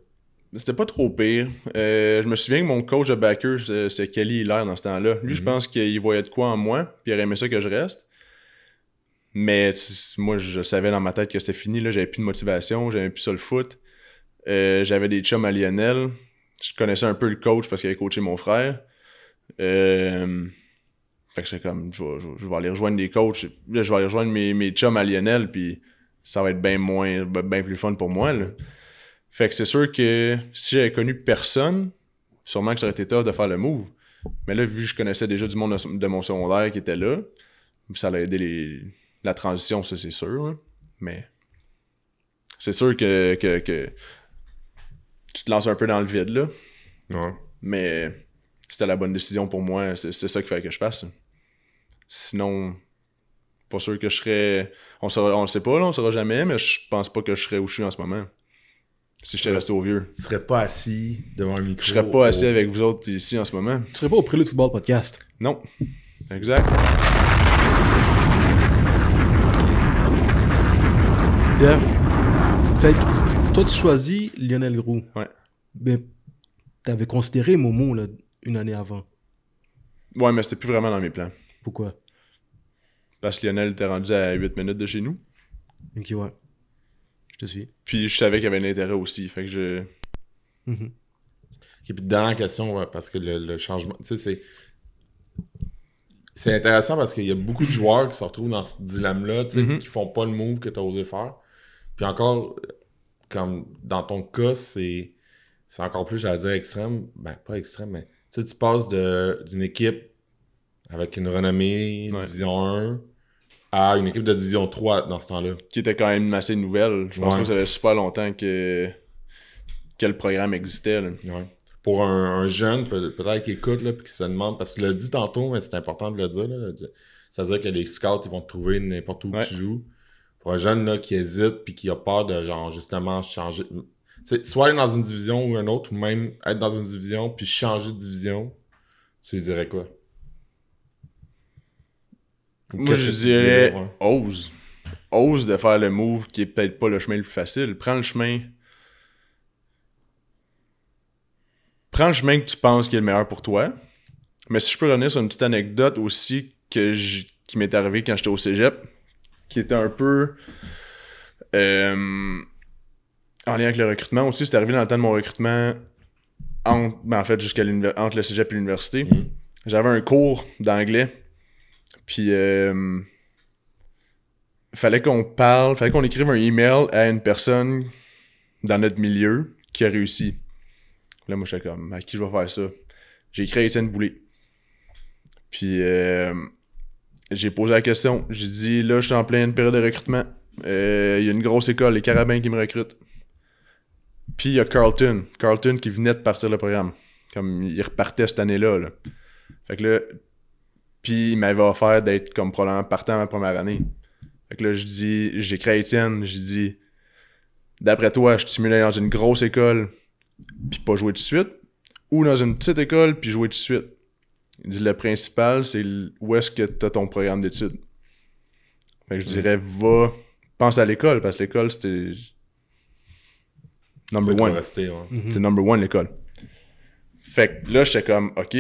C'était pas trop pire. Euh, je me souviens que mon coach de backer, c'est Kelly Hiller dans ce temps-là. Lui, je mhm. pense qu'il voyait de quoi en moi, puis il aurait aimé ça que je reste. Mais moi, je savais dans ma tête que c'était fini. J'avais plus de motivation, j'avais plus ça le foot. Euh, j'avais des chums à Lionel. Je connaissais un peu le coach parce qu'il avait coaché mon frère. Euh, fait que j'étais comme, je vais, aller rejoindre des coachs. je vais aller rejoindre mes, mes chums à Lionel, puis ça va être bien moins, bien ben plus fun pour moi. Là. Fait que c'est sûr que si j'avais connu personne, sûrement que j'aurais été tort de faire le move. Mais là, vu que je connaissais déjà du monde de mon secondaire qui était là, ça allait aidé la transition, ça c'est sûr. Mais c'est sûr que, que, tu te lances un peu dans le vide là. Mais c'était la bonne décision pour moi. C'est ça qu'il fallait que je fasse. Sinon, pas sûr que je serais. On, on le sait pas, là, on saura jamais, mais je pense pas que je serais où je suis en ce moment. Si j'étais resté au vieux. Tu serais pas assis devant un micro. Je serais pas assis avec vous autres ici en ce moment. Tu serais pas au Prélude Football Podcast. Non. Exact. Bien. Fait toi, tu choisis Lionel Roux. Ouais. Mais ben, t'avais considéré Momo là, une année avant. Ouais, mais c'était plus vraiment dans mes plans. Pourquoi parce que Lionel était rendu à 8 minutes de chez nous. Ok, ouais. Je te suis. Puis je savais qu'il y avait un intérêt aussi. Fait que je. et mhm. puis dernière question, parce que le, changement. Tu sais, c'est. C'est intéressant parce qu'il y a beaucoup de joueurs qui se retrouvent dans ce dilemme-là, tu sais, mhm. qui font pas le move que tu as osé faire. Puis encore, comme dans ton cas, c'est c'est encore plus, j'allais dire extrême. Ben, pas extrême, mais tu sais, tu passes d'une équipe avec une renommée, Division 1, ah, une équipe de division 3 dans ce temps-là. Qui était quand même assez nouvelle. Je pense que ça faisait super longtemps que, que le programme existait. Là. Ouais. Pour un, jeune, peut-être qui écoute, là, puis qui se demande, parce que tu dit tantôt, mais c'est important de le dire, là, c'est-à-dire que les scouts, ils vont te trouver n'importe où tu joues. Pour un jeune là, qui hésite, puis qui a peur de, genre, justement, changer. soit aller dans une division ou une autre, ou même être dans une division, puis changer de division, tu lui dirais quoi? Moi, je dirais, ose. Ose de faire le move qui est peut-être pas le chemin le plus facile. Prends le chemin. Prends le chemin que tu penses qui est le meilleur pour toi. Mais si je peux revenir sur une petite anecdote aussi que qui m'est arrivé quand j'étais au cégep, qui était un peu. Euh, en lien avec le recrutement aussi, c'est arrivé dans le temps de mon recrutement entre, ben, en fait, jusqu'à entre le cégep et l'université. Mhm. J'avais un cours d'anglais puis euh, fallait qu'on parle, fallait qu'on écrive un email à une personne dans notre milieu qui a réussi. Là, moi, suis comme, à qui je vais faire ça? J'ai écrit à Étienne Boulet. Puis euh, j'ai posé la question. J'ai dit, là, je suis en pleine période de recrutement. Euh, il y a une grosse école, les Carabins qui me recrutent. Puis il y a Carlton. Carlton qui venait de partir le programme. Comme il repartait cette année Là. Fait que là, puis il m'avait offert d'être comme probablement partant ma première année. Fait que là, je dis, j'ai à Étienne, j'ai dit, d'après toi, je suis mieux dans une grosse école, puis pas jouer tout de suite, ou dans une petite école, puis jouer tout de suite. Il dit, le principal, c'est où est-ce que tu as ton programme d'études. Fait que je mm. dirais, va, pense à l'école, parce que l'école, c'était number one. Mm-hmm. C'était number one, l'école. Fait que là, j'étais comme, OK,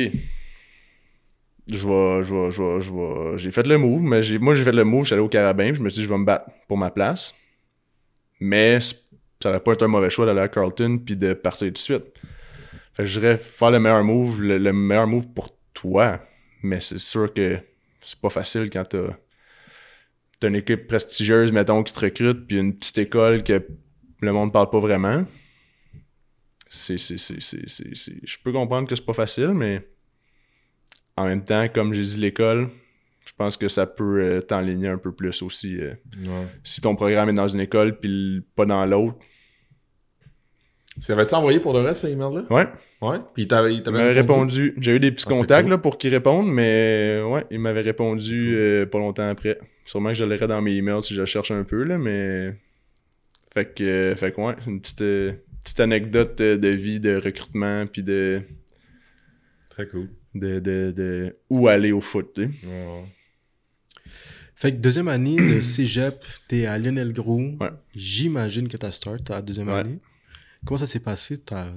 je J'ai fait le move, mais moi, j'ai fait le move, j'allais au carabin, je me suis dit, je vais me battre pour ma place. Mais ça aurait pas été un mauvais choix d'aller à Carlton puis de partir tout de suite. Fait que je dirais faire le meilleur move, le, meilleur move pour toi. Mais c'est sûr que c'est pas facile quand t'as, t'as une équipe prestigieuse, mettons, qui te recrute, puis une petite école que le monde parle pas vraiment. c'est... Je peux comprendre que c'est pas facile, mais en même temps, comme j'ai dit l'école, je pense que ça peut euh, t'enligner un peu plus aussi. Euh, si ton programme est dans une école puis pas dans l'autre. Ça va être envoyé pour le reste, ces emails-là? Ouais. Ouais. il t'avait répondu. J'ai eu des petits ah, contacts pour qu'il réponde, mais euh, ouais, il m'avait répondu pas longtemps après. Sûrement que je l'aurai dans mes emails si je cherche un peu, là, mais. Fait que, fait ouais, une petite, petite anecdote de vie, de recrutement, puis de. Très cool de, de, où aller au foot. Fait que deuxième année de cégep, es à Lionel Gros. J'imagine que tu t'as start ta deuxième année. Comment ça s'est passé ta,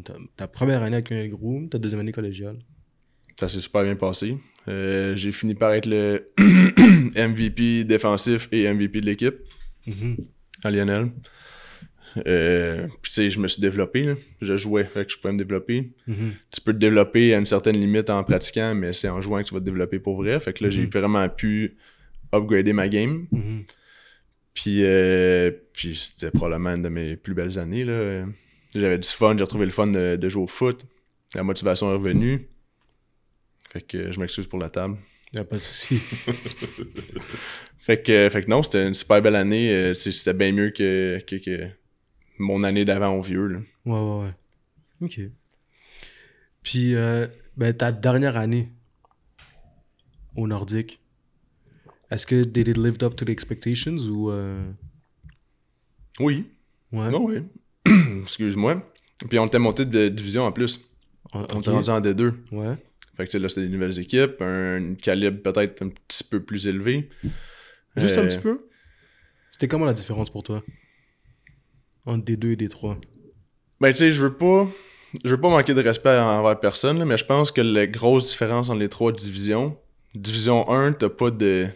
première année avec Lionel Gros, ta deuxième année collégiale? Ça s'est super bien passé. Euh, j'ai fini par être le MVP défensif et MVP de l'équipe mhm. à Lionel. Euh, puis tu sais, je me suis développé. Je jouais, fait que je pouvais me développer. Mhm. Tu peux te développer à une certaine limite en pratiquant, mais c'est en jouant que tu vas te développer pour vrai. Fait que là, j'ai mhm. vraiment pu upgrader ma game. Mhm. Euh, puis, c'était probablement une de mes plus belles années. J'avais du fun, j'ai retrouvé le fun de, jouer au foot. La motivation est revenue. Fait que je m'excuse pour la table. Y a pas de souci. fait, que, fait non, c'était une super belle année. Euh, c'était bien mieux que mon année d'avant au vieux. Là. Ouais, ouais, ouais. OK. Puis, euh, ben, ta dernière année au Nordique, est-ce que did it lived up to the expectations ou... Euh? Oui. Ouais. non ah oui. Excuse-moi. Puis on était monté de division en plus. Ah, on était rendu en D2. Ouais. Fait que là, c'était des nouvelles équipes, un calibre peut-être un petit peu plus élevé. Juste un euh, petit peu? C'était comment la différence pour toi? entre D2 et D3? Ben, tu sais, je veux pas. Je veux pas manquer de respect envers personne, là, mais je pense que la grosse différence entre les trois divisions. Division 1, t'as pas de.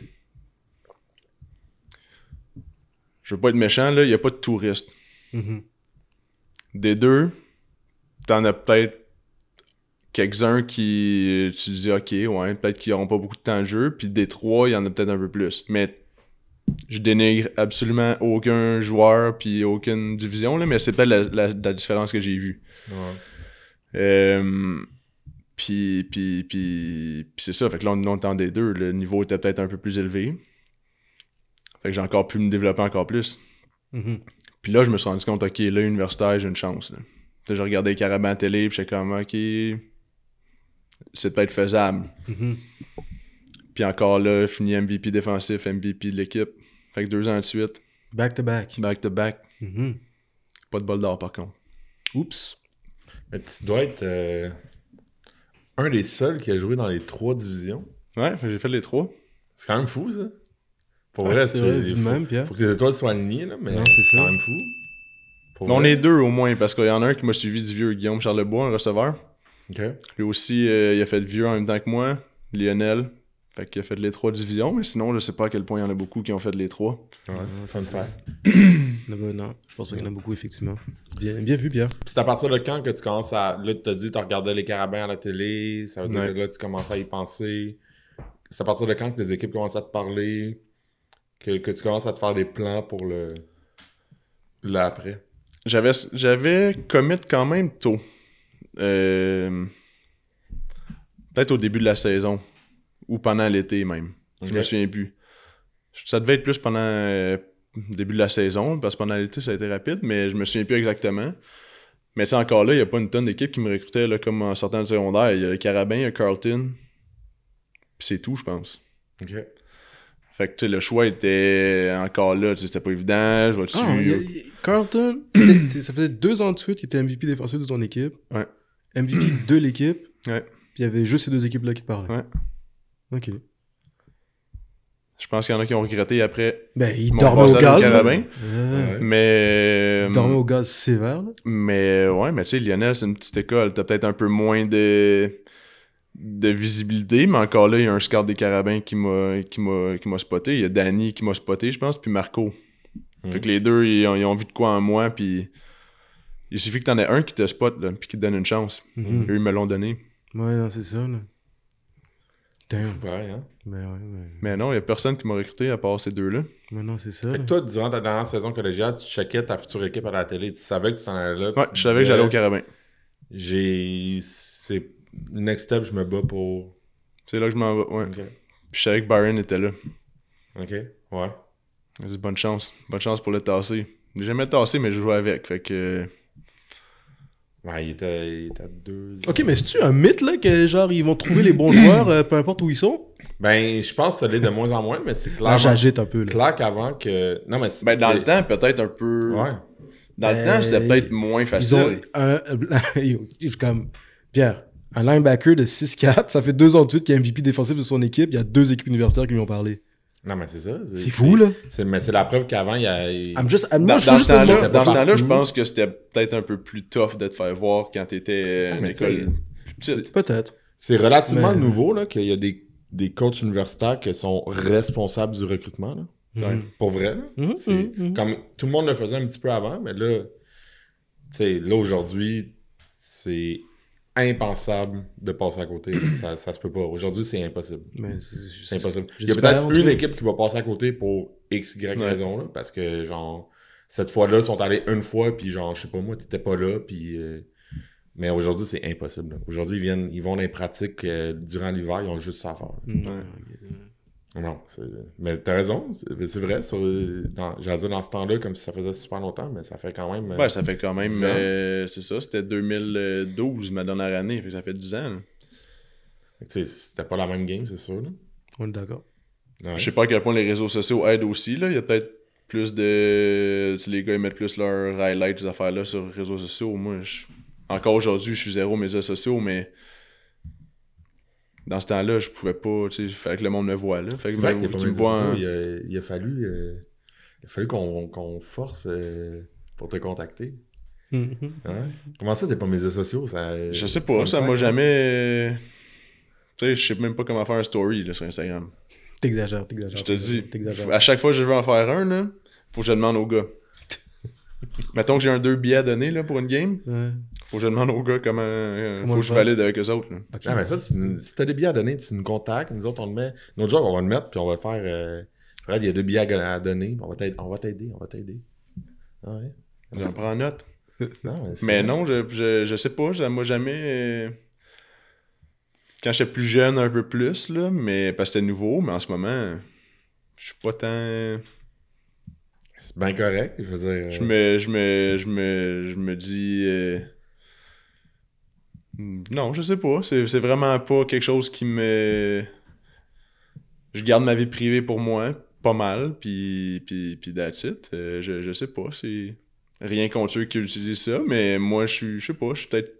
Je veux pas être méchant, là, y a pas de touristes. Mm-hmm. D2, t'en as peut-être quelques-uns qui. Tu dis, ok, ouais, peut-être qu'ils auront pas beaucoup de temps de jeu, puis D3, il y en a peut-être un peu plus. Mais je dénigre absolument aucun joueur puis aucune division, là, mais c'est peut-être la, différence que j'ai vue. Ouais. Euh, puis, c'est ça. Fait que là, on, est Le niveau était peut-être un peu plus élevé. Fait que j'ai encore pu me développer encore plus. Mm-hmm. Puis là, je me suis rendu compte, OK, là, universitaire, j'ai une chance. Là. J'ai regardé les télé, puis j'étais comme, OK, c'est peut-être faisable. Mm-hmm. Puis encore là, fini MVP défensif, MVP de l'équipe. Fait que deux ans de suite. Back to back. Back to back. Mm-hmm. Pas de bol d'or par contre. Oups. Mais tu dois être euh, un des seuls qui a joué dans les trois divisions. Ouais, j'ai fait les trois. C'est quand même fou ça. Pour vrai, c'est même, Pierre. Faut que les étoiles soient alignées, là, mais c'est quand même fou. on est deux au moins, parce qu'il y en a un qui m'a suivi du vieux Guillaume Charlebois, un receveur. OK. Lui aussi, euh, il a fait le vieux en même temps que moi, Lionel. Fait qu'il a fait les trois divisions, mais sinon, je sais pas à quel point il y en a beaucoup qui ont fait les trois. Ouais, ça non, je pense qu'il y en a beaucoup, effectivement. Bien, vu, bien c'est à partir de quand que tu commences à. Là, tu t'as dit, tu regardais les carabins à la télé, ça veut dire que là, tu commences à y penser. C'est à partir de quand que les équipes commencent à te parler, que, que tu commences à te faire des plans pour le. l'après. J'avais, j'avais commit quand même tôt. Euh, peut-être au début de la saison. Ou pendant l'été même. Je me souviens plus. Ça devait être plus pendant le euh, début de la saison, parce que pendant l'été, ça a été rapide, mais je me souviens plus exactement. Mais tu encore là, il n'y a pas une tonne d'équipes qui me recrutaient là, comme en sortant secondaire. Il y a le Carabin, il y a Carlton. Puis c'est tout, je pense. OK. Fait que le choix était encore là, c'était pas évident. Je vois ah, Carlton, ça faisait deux ans de suite qu'il était MVP défensif de ton équipe. Ouais. MVP de l'équipe. Ouais. Puis il y avait juste ces deux équipes-là qui te parlaient. Ouais. OK. Je pense qu'il y en a qui ont regretté après. Ben, ils dormaient au gaz. Carabin, Mais. Ils euh, dormaient au gaz sévère, Mais ouais, mais tu sais, Lionel, c'est une petite école. T'as peut-être un peu moins de de visibilité, mais encore là, il y a un scout des carabins qui m'a qui m'a spoté. Il y a Danny qui m'a spoté, je pense, puis Marco. Hmm. que les deux, ils ont, vu de quoi en moi, puis il suffit que t'en aies un qui te spot, là, puis qui te donne une chance. Mhm. Eux, ils me l'ont donné. Ouais, c'est ça, là. Pareil, hein? Ben ben mais, ouais, non, il n'y a personne qui m'a recruté à part ces deux-là. Mais non, c'est ça. Fait que toi, durant ta dernière saison collégiale, tu checkais ta future équipe à la télé. Tu savais que tu s'en allais là. Ouais, je savais que j'allais au Carabin. J'ai. C'est. Next step, je me bats pour. C'est là que je m'en vais, ouais. Puis je savais que Byron était là. Ok, ouais. Bonne chance. Bonne chance pour le tasser. J'ai jamais tassé, mais je jouais avec. Fait que il était, deux. Ok, mais c'est-tu un mythe, là, que genre, ils vont trouver les bons joueurs, euh, peu importe où ils sont? Ben, je pense que ça l'est de moins en moins, mais c'est ah, clair. j'agite un peu, là. Clair qu'avant que. Non, mais ben, dans le temps, peut-être un peu. Dans le temps, c'était ben, peut-être moins facile. comme, Pierre, un linebacker de 6-4, ça fait deux ans de suite qu'il a un MVP défensif de son équipe. Il y a deux équipes universitaires qui lui ont parlé. Non, mais c'est ça. C'est fou, là. Mais c'est la preuve qu'avant, il y a. dans, temps ce temps-là, je pense que c'était peut-être un peu plus tough de te faire voir quand t'étais euh, ah, à l'école Peut-être. C'est relativement nouveau là, qu'il y a des, coachs universitaires qui sont responsables du recrutement. Là. Mhm. Pour vrai. Mhm, mhm, comme tout le monde le faisait un petit peu avant, mais là, là aujourd'hui, c'est impensable de passer à côté. ça, se peut pas. Aujourd'hui, c'est impossible. C'est impossible. Il y a peut-être une équipe qui va passer à côté pour X, Y raison, parce que, genre, cette fois-là, ils sont allés une fois, puis genre, je sais pas moi, t'étais pas là, puis. Euh, mais aujourd'hui, c'est impossible. Aujourd'hui, ils, viennent, ils vont dans les pratiques euh, durant l'hiver, ils ont juste ça à faire. Non, mais t'as raison, c'est vrai. Sur... J'allais dire dans ce temps-là, comme si ça faisait super longtemps, mais ça fait quand même. Ouais, ben, ça fait quand même. Euh, c'est ça, c'était 2012, ma dernière année, ça fait 10 ans. C'était pas la même game, c'est sûr. Là. On est d'accord. Je sais pas à quel point les réseaux sociaux aident aussi. Là. Il y a peut-être plus de. les gars, ils mettent plus leurs highlights, ces affaires-là sur les réseaux sociaux. Moi, encore aujourd'hui, je suis zéro médias sociaux, mais dans ce temps-là, je pouvais pas, tu sais, fallait que le monde me voit. là. Fait que, vrai hein. il, a, fallu, euh, il a fallu qu'on force euh, pour te contacter. Mm-hmm. Comment ça, t'es pas mes sociaux? Ça, euh, je sais pas, ça m'a hein? jamais. Tu sais, je sais même pas comment faire un story sur Instagram. T'exagères, t'exagères. Je te dis, à chaque fois que je veux en faire un, là, faut que je demande au gars. Mettons que j'ai un deux billets à donner là, pour une game. Ouais. Faut que je demande aux gars euh, comment. faut que je valide avec eux autres. Ah, mais ça, si, tu t'as des billets à donner, tu nous contactes. Nous autres, on le met. Notre job, on va le mettre, puis on va faire. Euh, il y a deux billets à, donner. On va t'aider, on va t'aider. Ah, J'en prends note. mais, mais non, je, je, sais pas. Moi, jamais. Euh, quand j'étais plus jeune un peu plus là mais parce que c'était nouveau mais en ce moment je suis pas tant c'est bien correct, je veux dire. Je euh, me, je me, je me, dis. Euh, non, je sais pas. C'est, c'est vraiment pas quelque chose qui me. Je garde ma vie privée pour moi, pas mal, puis, puis, puis that's euh, je, je sais pas. C'est rien contre ceux qui utilisent ça, mais moi, je suis, je sais pas, je suis peut-être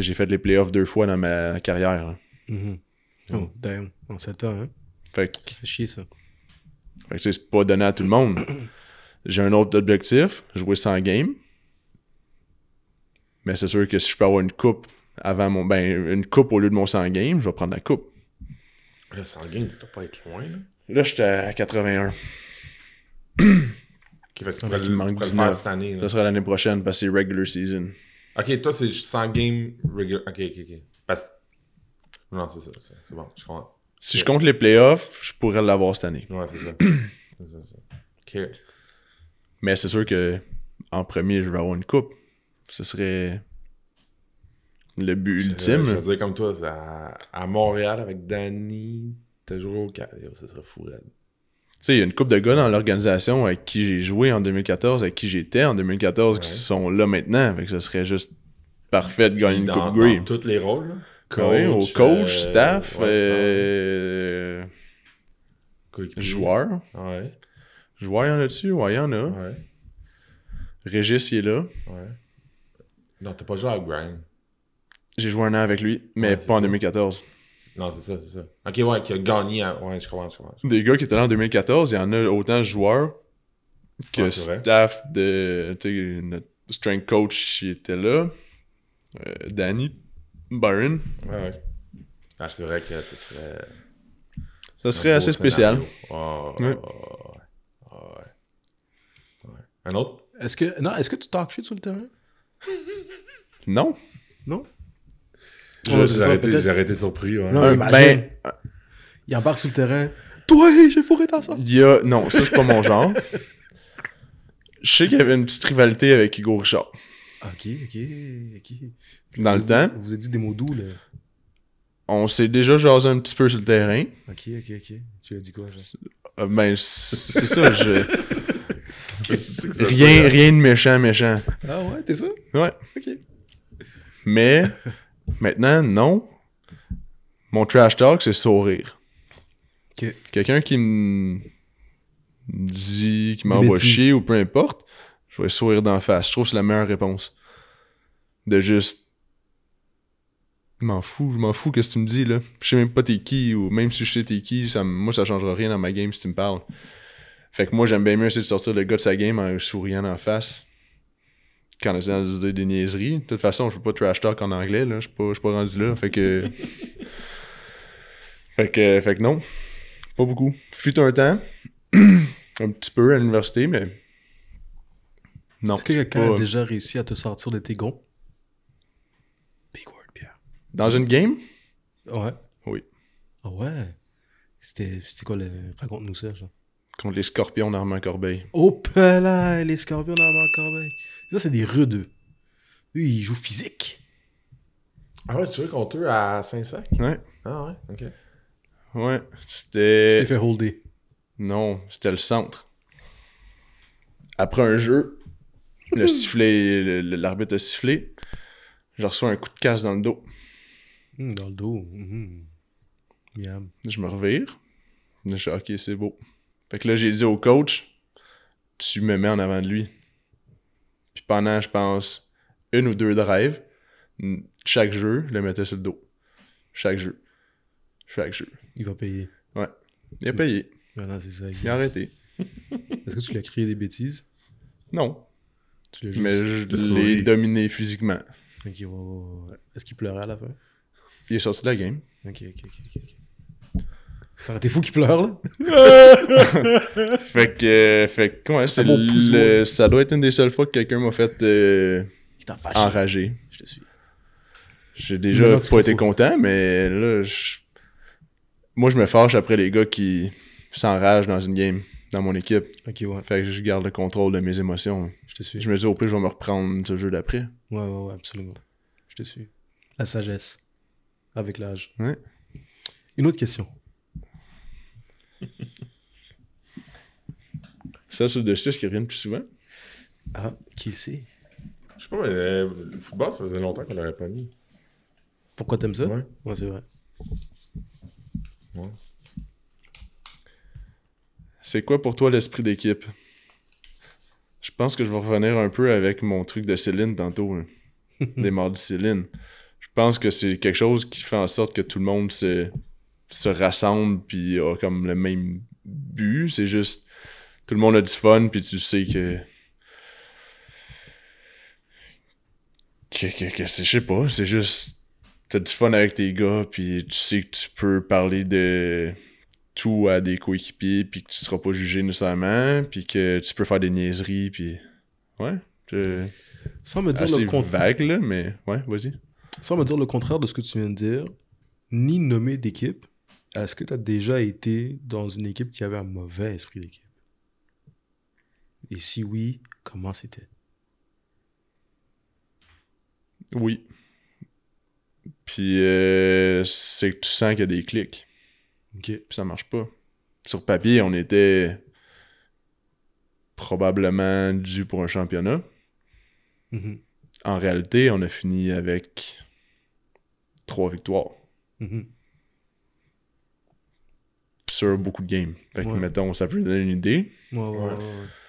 j'ai fait les playoffs deux fois dans ma carrière. Mm Oh, damn. En 7 ans, Fait Ça fait chier, ça. c'est pas donné à tout le monde. j'ai un autre objectif, jouer 100 games. Mais c'est sûr que si je peux avoir une coupe avant mon... Ben, une coupe au lieu de mon 100 games, je vais prendre la coupe. Le 100 games, tu dois pas être loin, là. Là, j'étais à 81. Qui tu pourrais, le faire cette année. Ça sera l'année prochaine parce que c'est regular season. Ok, toi, c'est sans game regular. Ok, ok, ok. Parce... Non, c'est ça. C'est bon, je comprends. Si je compte les playoffs, je pourrais l'avoir cette année. Ouais, c'est ça. ça, ça. Ok. Mais c'est sûr que en premier, je vais avoir une coupe. Ce serait le but ultime. Je, veux dire, comme toi, à, à Montréal avec Danny, t'as joué au 4. Ça serait fou, tu sais, il y a une coupe de gars dans l'organisation avec qui j'ai joué en 2014, avec qui j'étais en 2014, qui sont là maintenant. Fait que ce serait juste parfait de gagner une Coupe tous les rôles. Ah au coach, euh, staff, euh, joueur. Ouais. Joueur, il y en a dessus? Ouais, il y en a. Régis, il est là. Ouais. Non, t'as pas joué à Grind. J'ai joué un an avec lui, mais pas en 2014. Non, c'est ça, c'est ça. Ok, ouais, qui a gagné. Ouais, je comprends, je comprends. Des gars qui étaient là en 2014, il y en a autant de joueurs que staff de. notre strength coach qui était là. Euh, Danny, Byron. Ouais, ouais. Ah, c'est vrai que ce serait. Ça serait assez spécial. Ah, ah, ah, ouais. ouais. Un autre? Est-ce que, non, est-ce que tu talk shit sur le terrain? non. Non? j'ai, arrêté, surpris. Non, ben, il embarque sur le terrain. Toi, j'ai fourré dans ça. a... Non, ça, c'est pas mon genre. Je sais qu'il y avait une petite rivalité avec Hugo Richard. Ok, ok, ok. Dans le temps. Vous avez dit des mots doux, là. On s'est déjà jasé un petit peu sur le terrain. Ok, ok, ok. Tu as dit quoi, genre? Euh, ben, c'est ça, je. rien, rien de méchant, méchant. Ah ouais, t'es sûr? Ouais. Ok. Mais Maintenant, non. Mon trash talk, c'est sourire. Quelqu'un qui me dit, qui m'envoie chier ou peu importe, je vais sourire d'en face. Je trouve que c'est la meilleure réponse. De juste. Je m'en fous, je m'en fous que ce que tu me dis, là. Je sais même pas t'es qui, ou même si je sais t'es qui, ça, moi, ça changera rien dans ma game si tu me parles. Fait que moi, j'aime bien mieux essayer de sortir le gars de sa game en souriant en face quand on dans des, des niaiseries. De toute façon, je peux pas trash talk en anglais, là. Je suis pas, rendu là. Fait que. fait que. Fait non. Pas beaucoup. Fut un temps. un petit peu à l'université, mais. Non. Est-ce que quelqu'un a déjà réussi à te sortir de tes gonds? Big word, Pierre. Dans une game? Ouais. Oui. Ah ouais. C'était, c'était quoi le. Raconte-nous ça, genre. Contre les scorpions d'Armand Corbeil. Oh là, les scorpions d'Armand Corbeil. Ça, c'est des rudeux. Eux, ils jouent physique. Ah ouais, tu veux contre eux à Saint-Sac? Ouais. Ah ouais, ok. Ouais, c'était. Tu fait holder. Non, c'était le centre. Après un jeu, le sifflet, l'arbitre a sifflé. Je reçois un coup de casse dans le dos. Hmm, dans le dos. Hmm. Je me revire. Je dis, ok, c'est beau. Fait que là, j'ai dit au coach, tu me mets en avant de lui. Puis pendant, je pense, une ou deux drives, chaque jeu, je le mettais sur le dos. Chaque jeu. Chaque jeu. Il va payer. Ouais. Il a payé. Il a arrêté. Est-ce que tu l'as crié des bêtises? Non. Tu l'as Mais je l'ai dominé physiquement. Est-ce qu'il pleurait à la fin? Il est sorti de la game. Ok, ok, ok, ok. Ça aurait été fou qu'il pleure, là. fait que, euh, fait c'est le, ça doit être une des seules fois que quelqu'un m'a fait euh, enrager enragé. Je te suis. J'ai déjà pas été content, mais là, moi, je me fâche après les gars qui s'enragent dans une game, dans mon équipe. Ok, Fait que je garde le contrôle de mes émotions. Je te suis. Je me dis, au plus, je vais me reprendre ce jeu d'après. Ouais, ouais, ouais, absolument. Je te suis. La sagesse. Avec l'âge. Ouais. Une autre question. Ça c'est le dessus, qui ce plus souvent? Ah, qui c'est? Je sais pas, le euh, football, ça faisait longtemps qu'on l'aurait pas mis. Pourquoi t'aimes ça? Ouais. c'est vrai. C'est quoi pour toi l'esprit d'équipe? Je pense que je vais revenir un peu avec mon truc de Céline tantôt, hein. des morts de Céline. Je pense que c'est quelque chose qui fait en sorte que tout le monde se se rassemblent puis ont comme le même but. C'est juste tout le monde a du fun puis tu sais que que, c'est je sais pas, c'est juste t'as du fun avec tes gars puis tu sais que tu peux parler de tout à des coéquipiers puis que tu seras pas jugé nécessairement puis que tu peux faire des niaiseries puis ouais, me vague là, mais ouais, vas-y. Sans me dire le contraire de ce que tu viens de dire, ni nommer d'équipe, est-ce que tu as déjà été dans une équipe qui avait un mauvais esprit d'équipe Et si oui, comment c'était Oui. Puis euh, c'est que tu sens qu'il y a des clics. OK. Puis ça marche pas. Sur papier, on était probablement dû pour un championnat. Mm-hmm. En réalité, on a fini avec trois victoires. Mm-hmm sur beaucoup de games. Fait que, mettons, ça peut donner une idée. Ouais, ouais,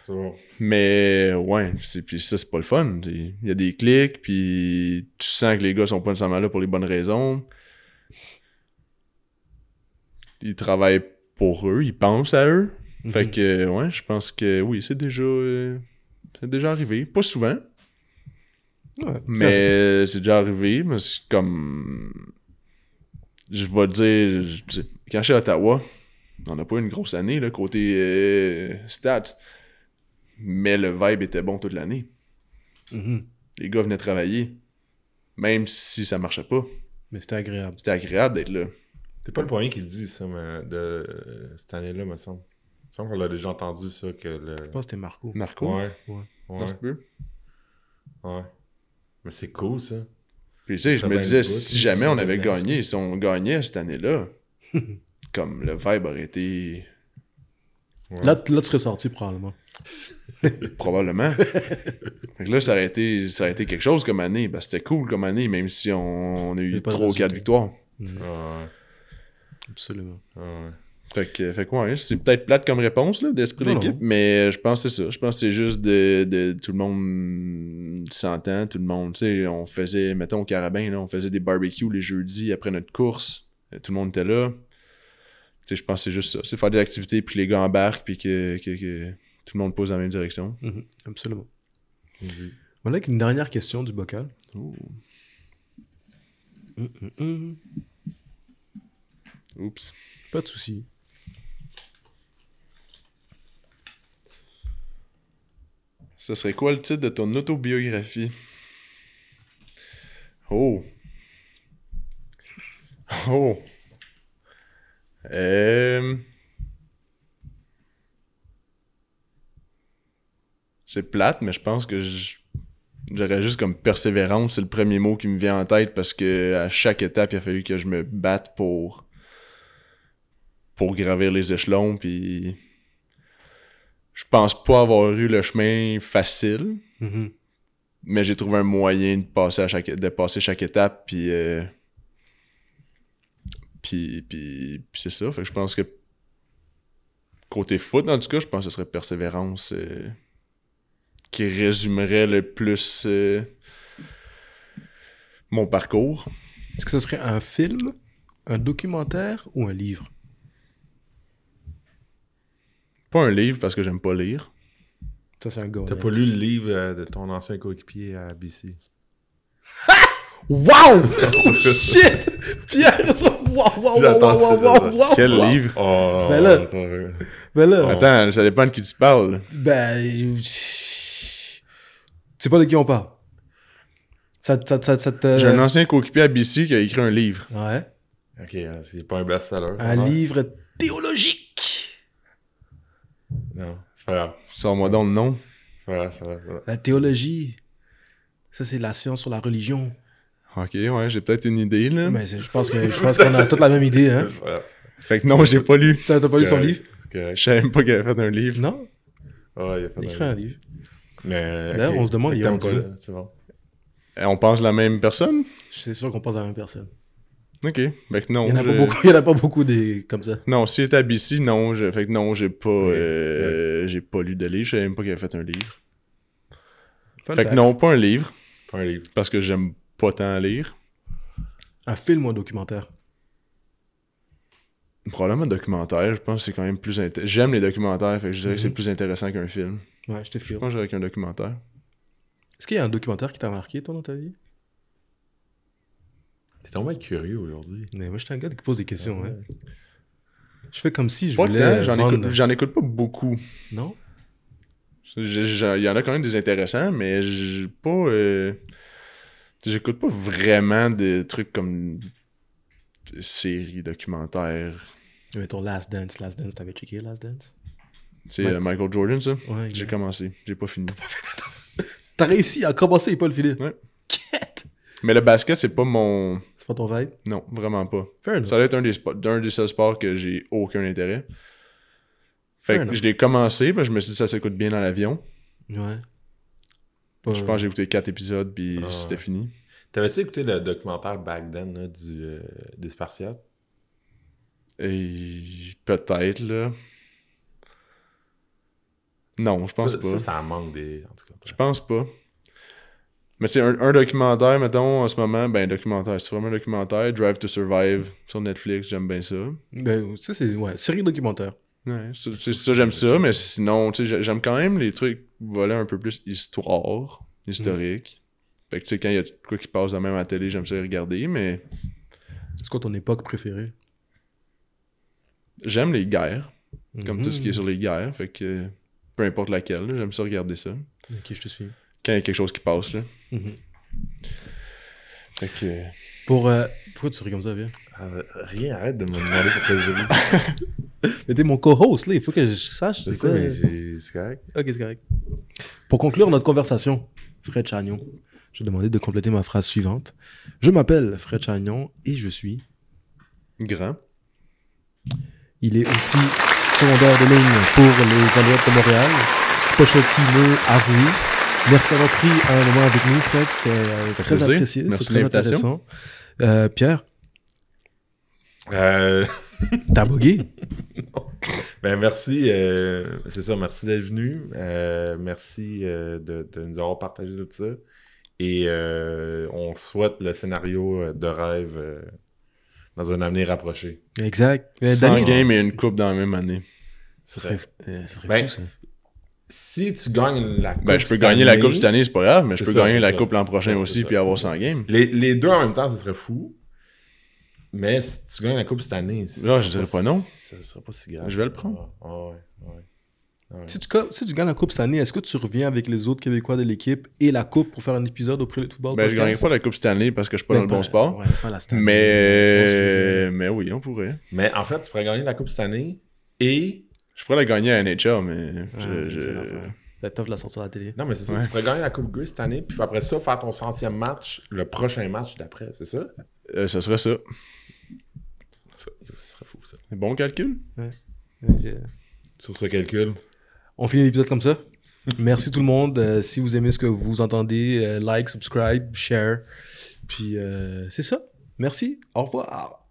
ouais. Mais ouais, puis ça, c'est pas le fun. Il y a des clics, puis tu sens que les gars sont pas nécessairement là pour les bonnes raisons. Ils travaillent pour eux, ils pensent à eux. Mhm. Fait que, ouais, je pense que oui, c'est déjà, euh, c'est déjà arrivé. Pas souvent. Ouais, mais c'est déjà arrivé, mais c'est comme. Je vais dire, quand je suis à Ottawa, on n'a pas eu une grosse année, là, côté euh, stats. Mais le vibe était bon toute l'année. Mm-hmm. Les gars venaient travailler, même si ça marchait pas. Mais c'était agréable. C'était agréable d'être là. T'es pas le premier qui le dit, ça, mais de euh, cette année-là, me semble. Il me semble qu'on l'a déjà entendu, ça. Que Je pense que c'était Marco. Marco? Ouais. Ouais. ouais. Ouais. Mais c'est cool, ça. Puis tu sais, je me disais, si jamais on avait gagné, si on gagnait cette année-là, comme le vibe aurait été. Là, tu serais sorti probablement. probablement. fait là, ça aurait, été, quelque chose comme année. Ben, c'était cool comme année, même si on, on a eu 3 ou 4 victoires. Mm. Absolument. Fait que, fait quoi c'est peut-être plate comme réponse d'esprit d'équipe, mais je pense que c'est ça. Je pense que c'est juste de, tout le monde s'entend, tout le monde. Tu sais, on faisait, mettons au carabin, on faisait des barbecues les jeudis après notre course. Euh, tout le monde était là je pense juste ça. C'est faire des activités, puis les gars embarquent, puis que, tout le monde pose dans la même direction. Mhm. Absolument. On a Voilà une dernière question du bocal. Mm, mm, mm. Oups. Pas de soucis. Ce serait quoi le titre de ton autobiographie? Oh. Oh. C'est plate, mais je pense que j'aurais juste comme persévérance, c'est le premier mot qui me vient en tête parce que à chaque étape, il a fallu que je me batte pour pour gravir les échelons puis je pense pas avoir eu le chemin facile. Mm-hmm. Mais j'ai trouvé un moyen de passer à chaque de chaque étape puis euh, puis, c'est ça. je pense que côté foot, dans tout cas, je pense que ce serait persévérance euh, qui résumerait le plus euh, mon parcours. Est-ce que ce serait un film, un documentaire ou un livre? Pas un livre parce que j'aime pas lire. Ça, c'est T'as pas lu le livre euh, de ton ancien coéquipier à BC? Wow! Oh shit! Pierre, ça! Wow, wow, wow, wow, wow, Quel livre! Oh, ben là! Attends, ben oh. ça dépend de qui tu parles. Ben. Tu sais pas de qui on parle. J'ai un ancien coéquipier à BC qui a écrit un livre. Ouais. Ok, c'est pas un best-seller. Un livre théologique! Non, c'est pas grave. Sors-moi donc le nom. Voilà, ça va, La théologie. Ça, c'est la science sur la religion. OK, ouais, j'ai peut-être une idée, là. Mais je pense que je qu'on a toute la même idée, hein. Fait que non, j'ai pas lu. Tu t'as pas lu son livre? Correct. Je savais même pas qu'il avait fait un livre. Non? Ouais, il a fait un livre. Mais, Là, on se demande, il a un truc. C'est bon. on pense la même personne? C'est sûr qu'on pense la même personne. OK. Fait que non. Il n'y en, y en, a pas beaucoup des... comme ça. Non, si était à BC, non. Je... Fait que non, j'ai pas, euh, j'ai pas lu de livre. Je savais même pas qu'il avait fait un livre. fait que non, pas un livre. Pas un livre. Parce que j'aime pas tant à lire. Un film ou un documentaire Probablement un documentaire, je pense que c'est quand même plus. J'aime les documentaires, je dirais que c'est mhm. plus intéressant qu'un film. Ouais, je te file. Je pense que qu'un documentaire. Est-ce qu'il y a un documentaire qui t'a marqué, toi, dans ta vie T'es tombé curieux aujourd'hui. Mais moi, je suis un gars qui pose des questions, hein. Je fais comme si je voulais. j'en, écoute, pas beaucoup. Non Il y en a quand même des intéressants, mais je pas. Euh, J'écoute pas vraiment de trucs comme séries, documentaires. Mais ton Last Dance, Last Dance, t'avais checké Last Dance? C'est euh, Michael Jordan, ça? Ouais, j'ai commencé, j'ai pas fini. T'as réussi à commencer et pas le finir? Ouais. Quête! Mais le basket, c'est pas mon... C'est pas ton vibe? Non, vraiment pas. ça doit être un des, des seuls sports que j'ai aucun intérêt. Fait que je l'ai commencé, mais je me suis dit ça s'écoute bien dans l'avion. Ouais. Je pense que j'ai écouté quatre épisodes, puis ah, c'était fini. T'avais-tu écouté le documentaire Back Then du, euh, des Spartiates? Et... Peut-être, là. Non, je pense pas. Ça, ça manque des. je pense pas. Mais tu sais, un, documentaire, mettons, en ce moment, ben, documentaire, c'est vraiment un documentaire. Drive to Survive sur Netflix, j'aime bien ça. Ben, ça, c'est. Ouais, série documentaire. Ouais, c'est ça, j'aime ça, mais sinon, tu sais, j'aime quand même les trucs voilà, un peu plus histoire, historique. Mm. Fait que, tu sais, quand il y a quoi qui passe de même à télé, j'aime ça les regarder, mais. C'est quoi ton époque préférée? J'aime les guerres, comme tout ce qui est mm-hmm. sur les guerres, fait que peu importe laquelle, j'aime ça regarder ça. Ok, je te suis. Quand il y a quelque chose qui passe, là. Mm-hmm. Fait que. Euh, Pour. Euh, pourquoi tu souris comme ça, Viens? Euh, rien, arrête de me demander pourquoi je Mais t'es mon co-host, là. Il faut que je sache. C'est correct. Ok, c'est correct. Pour conclure notre conversation, Fred Chagnon, je vais demander de compléter ma phrase suivante. Je m'appelle Fred Chagnon et je suis. Grain. Il est aussi secondaire de ligne pour les Alouettes de Montréal. Special team e vous. Merci d'avoir pris un moment avec nous, Fred. C'était euh, très apprécié. Merci très intéressant. Euh, Pierre. Euh. T'as ben merci, euh, c'est ça, merci d'être venu. Euh, merci euh, de, nous avoir partagé tout ça. Et on souhaite le scénario de rêve dans un avenir rapproché. Exact. 100 game et une coupe dans la même année. Ce serait, ben, fou, Si tu gagnes la coupe. Ben, je peux gagner la coupe cette année, c'est pas grave, mais je peux gagner la coupe l'an prochain aussi, puis avoir 100 games. les deux en même temps, ce serait fou. Mais si tu gagnes la Coupe cette année, là, ah, je dirais pas, non. Ce sera pas si grave. Je vais le prendre. Ah, ah, ah ouais, Si, tu, si, tu, gagnes la Coupe cette année, est-ce que tu reviens avec les autres Québécois de l'équipe et la Coupe pour faire un épisode au prix de football? Ben, je ne pas la Coupe cette année parce que je ne suis pas ben, dans le bon ben, sport. pas la mais... Euh, mais oui, on pourrait. Mais en fait, tu pourrais gagner la Coupe cette année et. Je pourrais la gagner à NHL, mais. La top de la sortir à la télé. Non, mais c'est ça. Tu pourrais gagner la Coupe Grey cette année, puis après ça, faire ton centième match, le prochain match d'après, c'est ça? ce euh, serait ça. Bon calcul. Ouais. Sur ce calcul. On finit l'épisode comme ça. Merci tout le monde. Euh, si vous aimez ce que vous entendez, euh, like, subscribe, share. Puis euh, c'est ça. Merci. Au revoir.